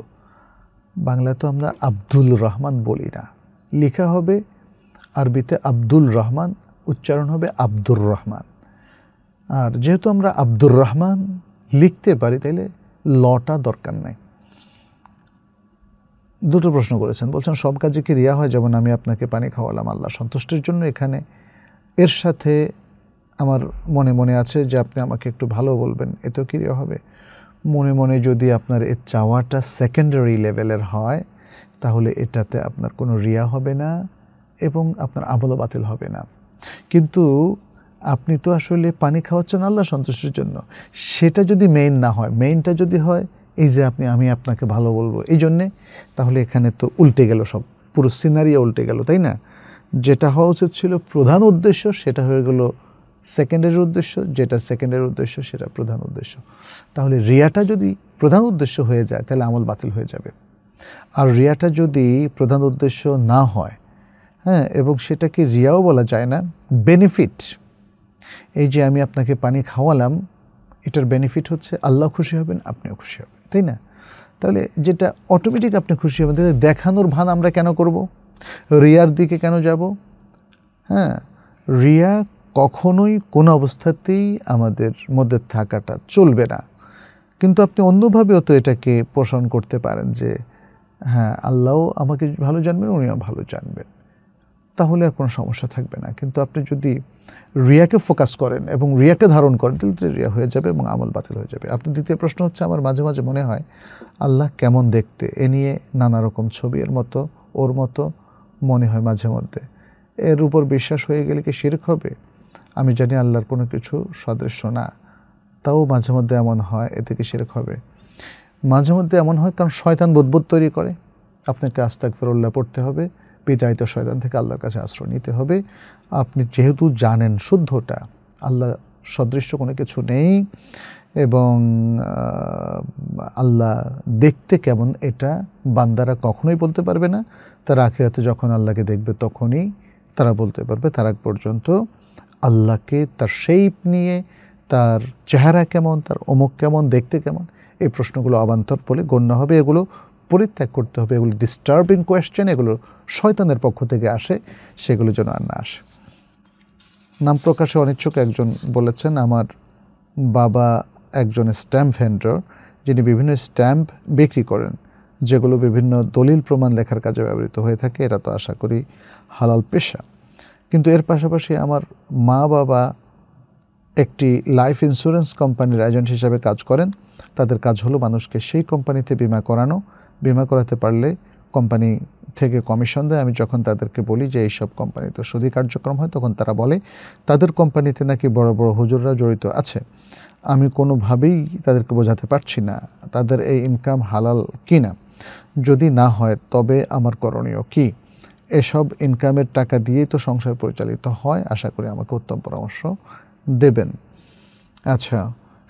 বাংলা তো আমরা আব্দুল রহমান বলি না লেখা হবে আরবিতে আব্দুল রহমান উচ্চারণ হবে আব্দুর রহমান আর যেহেতু আমরা আব্দুর রহমান লিখতে পারি তাইলে লটা দরকার নাই দুটো প্রশ্ন করেছেন বলছেন সব কাজে কি রিয়া হয় যেমন আমি আপনাকে পানি খাওয়ালাম আল্লাহ সন্তুষ্টির জন্য এখানে এর সাথে আমার মনে মনে আছে যে আপনি আমাকে একটু ভালো বলবেন এতেও কি রিয়া হবে মনে মনে যদি আপনার এর চাওয়াটা সেকেন্ডারি লেভেলের হয় তাহলে এটাতে আপনার কোনো রিয়া হবে না এবং আপনার আমলও বাতিল হবে না কিন্তু আপনি তো আসলে পানি খাওয়াচ্ছেন আল্লাহ সন্তুষ্টির জন্য সেটা যদি মেইন না হয় মেইনটা যদি হয় এই যে আপনি আমি আপনাকে ভালো বলবো এই জন্যে তাহলে এখানে তো উল্টে গেল সব পুরো সিনারিয়া উল্টে গেল তাই না যেটা হওয়া উচিত ছিল প্রধান উদ্দেশ্য সেটা হয়ে গেল সেকেন্ডের উদ্দেশ্য যেটা সেকেন্ডের উদ্দেশ্য সেটা প্রধান উদ্দেশ্য তাহলে রিয়াটা যদি প্রধান উদ্দেশ্য হয়ে যায় তাহলে আমল বাতিল হয়ে যাবে আর রিয়াটা যদি প্রধান উদ্দেশ্য না হয় হ্যাঁ এবং সেটাকে রিয়াও বলা যায় না বেনিফিট এই যে আমি আপনাকে পানি খাওয়ালাম এটার বেনিফিট হচ্ছে আল্লাহ খুশি হবেন আপনিও খুশি হবেন তাই না তাহলে যেটা অটোমেটিক আপনি খুশি হবেন তাহলে দেখানোর ভান আমরা কেন করব রিয়ার দিকে কেন যাব হ্যাঁ রিয়া কখনোই কোনো অবস্থাতেই আমাদের মধ্যে থাকাটা চলবে না কিন্তু আপনি অন্যভাবেও তো এটাকে পোষণ করতে পারেন যে হ্যাঁ আল্লাহ আমাকে ভালো জানবেন উনিও ভালো জানবেন তাহলে আর কোনো সমস্যা থাকবে না কিন্তু আপনি যদি রিয়াকে ফোকাস করেন এবং রিয়াকে ধারণ করেন তাহলে রিয়া হয়ে যাবে এবং আমল বাতিল হয়ে যাবে আপনার দ্বিতীয় প্রশ্ন হচ্ছে আমার মাঝে মাঝে মনে হয় আল্লাহ কেমন দেখতে এ নিয়ে নানা রকম ছবি এর মতো ওর মতো মনে হয় মাঝে মধ্যে এর উপর বিশ্বাস হয়ে গেলে কি শিরক হবে আমি জানি আল্লাহর কোনো কিছু সদৃশ্য না তাও মাঝে মধ্যে এমন হয় এতে কি শিরক হবে মাঝে মধ্যে এমন হয় কারণ শয়তান বোধবোধ তৈরি করে আপনাকে আস্তে রোল্লা পড়তে হবে বিতাড়িত শয়তান থেকে আল্লাহর কাছে আশ্রয় নিতে হবে আপনি যেহেতু জানেন শুদ্ধটা আল্লাহ সদৃশ্য কোনো কিছু নেই এবং আল্লাহ দেখতে কেমন এটা বান্দারা কখনোই বলতে পারবে না তারা আখিরাতে যখন আল্লাহকে দেখবে তখনই তারা বলতে পারবে তার আগ পর্যন্ত আল্লাহকে তার শেপ নিয়ে তার চেহারা কেমন তার অমুক কেমন দেখতে কেমন এই প্রশ্নগুলো অবান্তর বলে গণ্য হবে এগুলো পরিত্যাগ করতে হবে এগুলো ডিস্টার্বিং কোয়েশ্চেন এগুলো শয়তানের পক্ষ থেকে আসে সেগুলো যেন আর না আসে নাম প্রকাশে অনিচ্ছুক একজন বলেছেন আমার বাবা একজন স্ট্যাম্প ভেন্ডর যিনি বিভিন্ন স্ট্যাম্প বিক্রি করেন যেগুলো বিভিন্ন দলিল প্রমাণ লেখার কাজে ব্যবহৃত হয়ে থাকে এটা তো আশা করি হালাল পেশা কিন্তু এর পাশাপাশি আমার মা বাবা একটি লাইফ ইন্স্যুরেন্স কোম্পানির এজেন্ট হিসাবে কাজ করেন তাদের কাজ হলো মানুষকে সেই কোম্পানিতে বিমা করানো বিমা করাতে পারলে কোম্পানি থেকে কমিশন দেয় আমি যখন তাদেরকে বলি যে এইসব কোম্পানি তো সুদী কার্যক্রম হয় তখন তারা বলে তাদের কোম্পানিতে নাকি বড় বড় হুজুররা জড়িত আছে আমি কোনোভাবেই তাদেরকে বোঝাতে পারছি না তাদের এই ইনকাম হালাল কি না যদি না হয় তবে আমার করণীয় কি এসব ইনকামের টাকা দিয়েই তো সংসার পরিচালিত হয় আশা করি আমাকে উত্তম পরামর্শ দেবেন আচ্ছা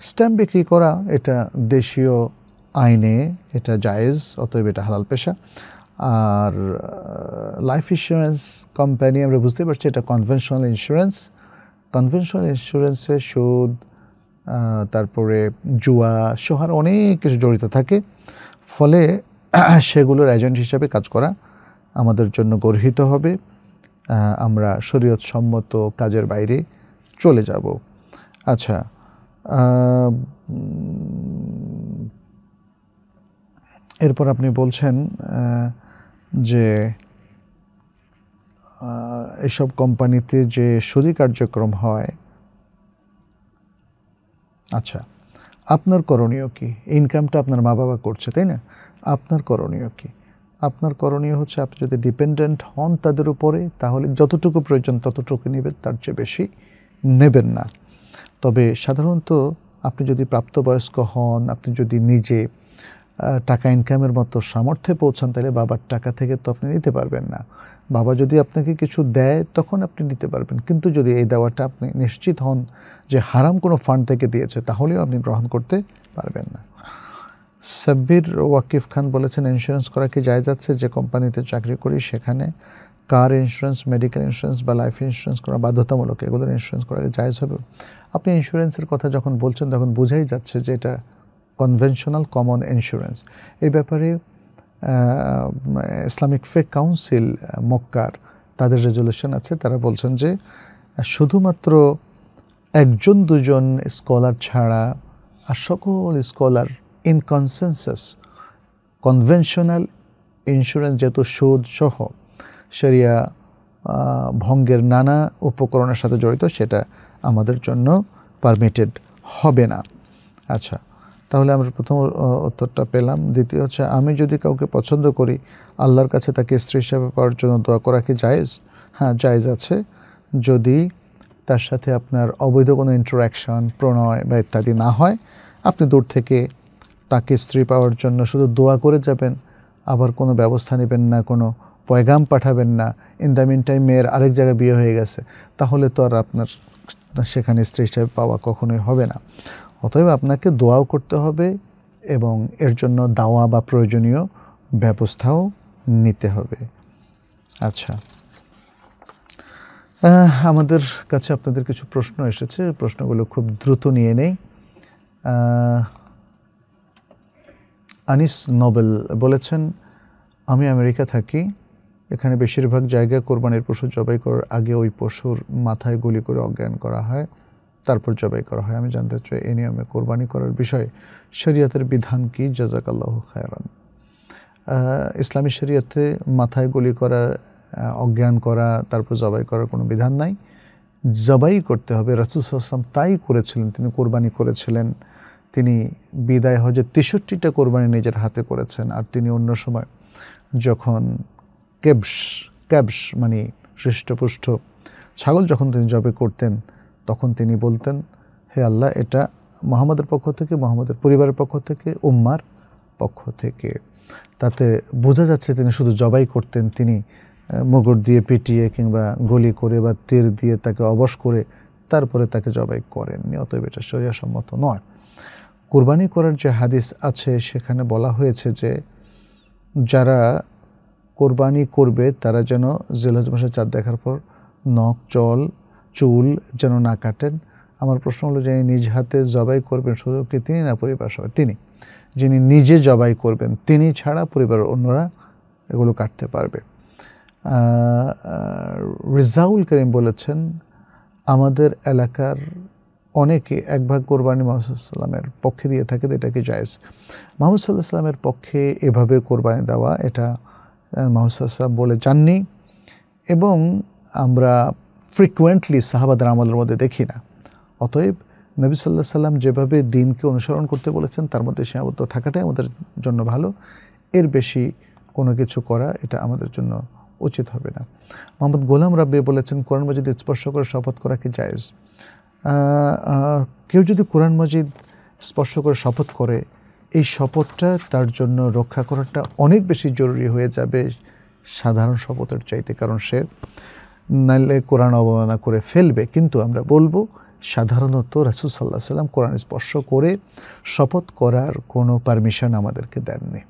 স্ট্যাম্প বিক্রি করা এটা দেশীয় আইনে এটা জায়েজ অতএব এটা হালাল পেশা আর লাইফ ইন্স্যুরেন্স কোম্পানি আমরা বুঝতে পারছি এটা কনভেনশনাল ইন্স্যুরেন্স কনভেনশনাল ইন্স্যুরেন্সে সুদ তারপরে জুয়া সোহার অনেক কিছু জড়িত থাকে ফলে [clears throat] সেগুলোর এজেন্ট হিসাবে কাজ করা আমাদের জন্য গর্হিত হবে আমরা শরীয়ত সম্মত কাজের বাইরে চলে যাব আচ্ছা এরপর আপনি বলছেন যে এসব কোম্পানিতে যে সুদি কার্যক্রম হয় আচ্ছা আপনার করণীয় কি ইনকামটা আপনার মা বাবা করছে তাই না আপনার করণীয় কি আপনার করণীয় হচ্ছে আপনি যদি ডিপেন্ডেন্ট হন তাদের উপরে তাহলে যতটুকু প্রয়োজন ততটুকু নেবেন তার চেয়ে বেশি নেবেন না তবে সাধারণত আপনি যদি প্রাপ্তবয়স্ক হন আপনি যদি নিজে টাকা ইনকামের মতো সামর্থ্যে পৌঁছান তাহলে বাবার টাকা থেকে তো আপনি নিতে পারবেন না বাবা যদি আপনাকে কিছু দেয় তখন আপনি নিতে পারবেন কিন্তু যদি এই দেওয়াটা আপনি নিশ্চিত হন যে হারাম কোনো ফান্ড থেকে দিয়েছে তাহলেও আপনি গ্রহণ করতে পারবেন না সাব্বির ওয়াকিফ খান বলেছেন ইন্স্যুরেন্স করা কি যায় যাচ্ছে যে কোম্পানিতে চাকরি করি সেখানে কার ইন্স্যুরেন্স মেডিকেল ইন্স্যুরেন্স বা লাইফ ইন্স্যুরেন্স করা বাধ্যতামূলক এগুলোর ইন্স্যুরেন্স করা যায় হবে আপনি ইন্স্যুরেন্সের কথা যখন বলছেন তখন বোঝাই যাচ্ছে যে এটা কনভেনশনাল কমন ইন্স্যুরেন্স এই ব্যাপারে ইসলামিক ফে কাউন্সিল মক্কার তাদের রেজুলেশন আছে তারা বলছেন যে শুধুমাত্র একজন দুজন স্কলার ছাড়া আর সকল scholar in consensus conventional insurance যেহেতু সুদ সহ সেরিয়া ভঙ্গের নানা উপকরণের সাথে জড়িত সেটা আমাদের জন্য পারমিটেড হবে না আচ্ছা তাহলে আমরা প্রথম উত্তরটা পেলাম দ্বিতীয় হচ্ছে আমি যদি কাউকে পছন্দ করি আল্লাহর কাছে তাকে স্ত্রী হিসাবে পাওয়ার জন্য দোয়া করা কি জায়েজ হ্যাঁ জায়জ আছে যদি তার সাথে আপনার অবৈধ কোনো ইন্টারাকশন প্রণয় বা ইত্যাদি না হয় আপনি দূর থেকে তাকে স্ত্রী পাওয়ার জন্য শুধু দোয়া করে যাবেন আবার কোনো ব্যবস্থা নেবেন না কোনো পয়গাম পাঠাবেন না ইন দ্য মিন টাইম মেয়ের আরেক জায়গায় বিয়ে হয়ে গেছে তাহলে তো আর আপনার সেখানে স্ত্রী হিসাবে পাওয়া কখনোই হবে না অতএব আপনাকে দোয়াও করতে হবে এবং এর জন্য দাওয়া বা প্রয়োজনীয় ব্যবস্থাও নিতে হবে আচ্ছা আমাদের কাছে আপনাদের কিছু প্রশ্ন এসেছে প্রশ্নগুলো খুব দ্রুত নিয়ে নেই আনিস নোবেল বলেছেন আমি আমেরিকা থাকি এখানে বেশিরভাগ জায়গায় কোরবানির পশু জবাই করার আগে ওই পশুর মাথায় গুলি করে অজ্ঞান করা হয় তারপর জবাই করা হয় আমি জানতে চাই এ নিয়মে কোরবানি করার বিষয়ে শরীয়তের বিধান কি জাজাকাল্লাহ খায়রান ইসলামী শরীয়তে মাথায় গুলি করা অজ্ঞান করা তারপর জবাই করার কোনো বিধান নাই জবাই করতে হবে রাসুসাল্লাম তাই করেছিলেন তিনি কোরবানি করেছিলেন তিনি বিদায় যে তেষট্টিটা কোরবানি নিজের হাতে করেছেন আর তিনি অন্য সময় যখন কেবস ক্যাবস মানে হৃষ্টপুষ্ট ছাগল যখন তিনি জবে করতেন তখন তিনি বলতেন হে আল্লাহ এটা মোহাম্মদের পক্ষ থেকে মোহাম্মদের পরিবারের পক্ষ থেকে উম্মার পক্ষ থেকে তাতে বোঝা যাচ্ছে তিনি শুধু জবাই করতেন তিনি মুগুর দিয়ে পিটিয়ে কিংবা গলি করে বা তীর দিয়ে তাকে অবশ করে তারপরে তাকে জবাই করেননি অতএব এটা সরিয়াসম্মত নয় কোরবানি করার যে হাদিস আছে সেখানে বলা হয়েছে যে যারা কোরবানি করবে তারা যেন জেলাজ মাসের চাঁদ দেখার পর নখ জল চুল যেন না কাটেন আমার প্রশ্ন হলো যে নিজ হাতে জবাই করবেন শুধু কি তিনি না পরিবার সবাই তিনি যিনি নিজে জবাই করবেন তিনি ছাড়া পরিবারের অন্যরা এগুলো কাটতে পারবে রিজাউল করিম বলেছেন আমাদের এলাকার অনেকে এক ভাগ কোরবানি মোহাম্মদামের পক্ষে দিয়ে থাকে এটা কি জায়েজ মোহাম্মদ সাল্লাহ সাল্লামের পক্ষে এভাবে কোরবানি দেওয়া এটা মোহাম্মদ বলে চাননি এবং আমরা ফ্রিকুয়েন্টলি সাহাবাদের আমলের মধ্যে দেখি না অতএব নবী সাল্লাহ সাল্লাম যেভাবে দিনকে অনুসরণ করতে বলেছেন তার মধ্যে সীমাবদ্ধ থাকাটাই আমাদের জন্য ভালো এর বেশি কোনো কিছু করা এটা আমাদের জন্য উচিত হবে না মোহাম্মদ গোলাম রাব্বি বলেছেন কোরআন মজিদ স্পর্শ করে শপথ করা কি জায়জ কেউ যদি কোরআন মজিদ স্পর্শ করে শপথ করে এই শপথটা তার জন্য রক্ষা করাটা অনেক বেশি জরুরি হয়ে যাবে সাধারণ শপথের চাইতে কারণ সে নাহলে কোরআন অবমাননা করে ফেলবে কিন্তু আমরা বলবো সাধারণত রাসুল সাল্লাহ সাল্লাম কোরআন স্পর্শ করে শপথ করার কোনো পারমিশন আমাদেরকে দেননি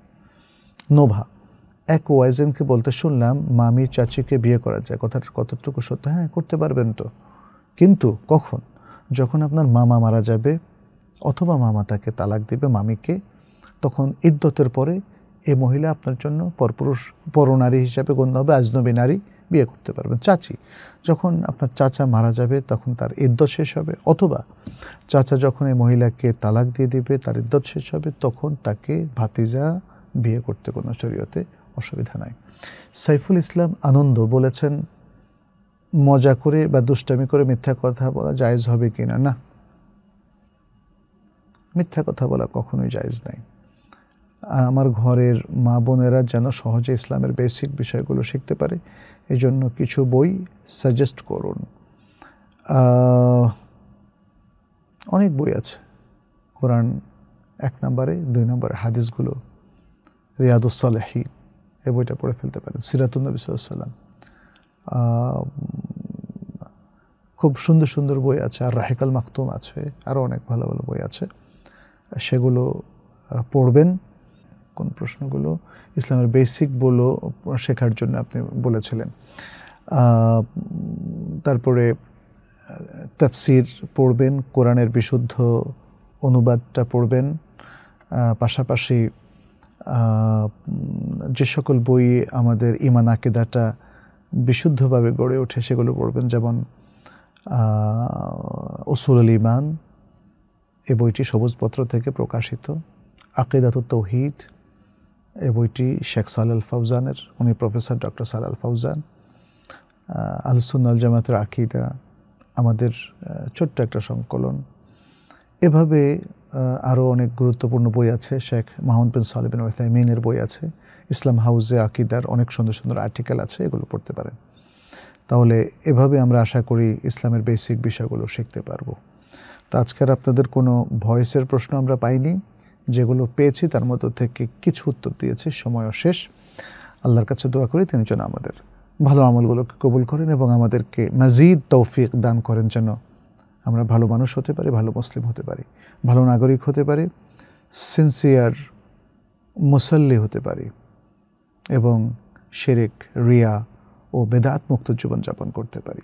নোভা এক ওয়াইজেনকে বলতে শুনলাম মামি চাচিকে বিয়ে করা যায় কথাটা কতটুকু সত্য হ্যাঁ করতে পারবেন তো কিন্তু কখন যখন আপনার মামা মারা যাবে অথবা মামা তাকে তালাক দিবে মামিকে তখন ইদ্যতের পরে এ মহিলা আপনার জন্য পরপুরুষ পরনারী হিসাবে গণ্য হবে আজনবী নারী বিয়ে করতে পারবেন চাচি যখন আপনার চাচা মারা যাবে তখন তার ইদ্দ শেষ হবে অথবা চাচা যখন এই মহিলাকে তালাক দিয়ে দিবে তার ইদ্দ শেষ হবে তখন তাকে ভাতিজা বিয়ে করতে কোনো শরীয়তে অসুবিধা নাই সাইফুল ইসলাম আনন্দ বলেছেন মজা করে বা দুষ্টামি করে মিথ্যা কথা বলা জায়েজ হবে কি না না মিথ্যা কথা বলা কখনোই জায়েজ নাই আমার ঘরের মা বোনেরা যেন সহজে ইসলামের বেসিক বিষয়গুলো শিখতে পারে এজন্য কিছু বই সাজেস্ট করুন অনেক বই আছে কোরআন এক নম্বরে দুই নম্বরে হাদিসগুলো রিয়াদুসালেহীন এই বইটা পড়ে ফেলতে পারেন সিরাতুল্নবী সাল্লাম খুব সুন্দর সুন্দর বই আছে আর রাহেকাল মাকতুম আছে আরও অনেক ভালো ভালো বই আছে সেগুলো পড়বেন কোন প্রশ্নগুলো ইসলামের বেসিক বলো শেখার জন্য আপনি বলেছিলেন তারপরে তাফসির পড়বেন কোরআনের বিশুদ্ধ অনুবাদটা পড়বেন পাশাপাশি যে সকল বই আমাদের ইমান আকেদাটা বিশুদ্ধভাবে গড়ে ওঠে সেগুলো পড়বেন যেমন ওসুরুল ইমান এ বইটি সবুজপত্র থেকে প্রকাশিত আকিদাত তৌহিদ এই বইটি শেখ সালাল ফৌজানের উনি প্রফেসর ডক্টর সালাল ফৌজান আলসুন্নাল জামাতের আকিদা আমাদের ছোট্ট একটা সংকলন এভাবে আরও অনেক গুরুত্বপূর্ণ বই আছে শেখ মাহমুদ বিন সালিবিন ওয়েসাইমিনের বই আছে ইসলাম হাউজে আকিদার অনেক সুন্দর সুন্দর আর্টিকেল আছে এগুলো পড়তে পারেন তাহলে এভাবে আমরা আশা করি ইসলামের বেসিক বিষয়গুলো শিখতে পারবো তো আজকের আপনাদের কোনো ভয়েসের প্রশ্ন আমরা পাইনি যেগুলো পেয়েছি তার মধ্য থেকে কিছু উত্তর দিয়েছি সময়ও শেষ আল্লাহর কাছে দোয়া করি তিনি যেন আমাদের ভালো আমলগুলোকে কবুল করেন এবং আমাদেরকে মাজিদ তৌফিক দান করেন যেন আমরা ভালো মানুষ হতে পারি ভালো মুসলিম হতে পারি ভালো নাগরিক হতে পারি সিনসিয়ার মুসল্লি হতে পারি এবং শেরেক রিয়া ও বেদাত মুক্ত জীবনযাপন করতে পারি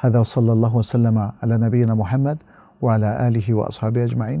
হায়দা সাল্লাহ সাল্লামা আলা নবীনা মোহাম্মদ ও আলা আলিহি ওয়া আসহাবি আজমাইন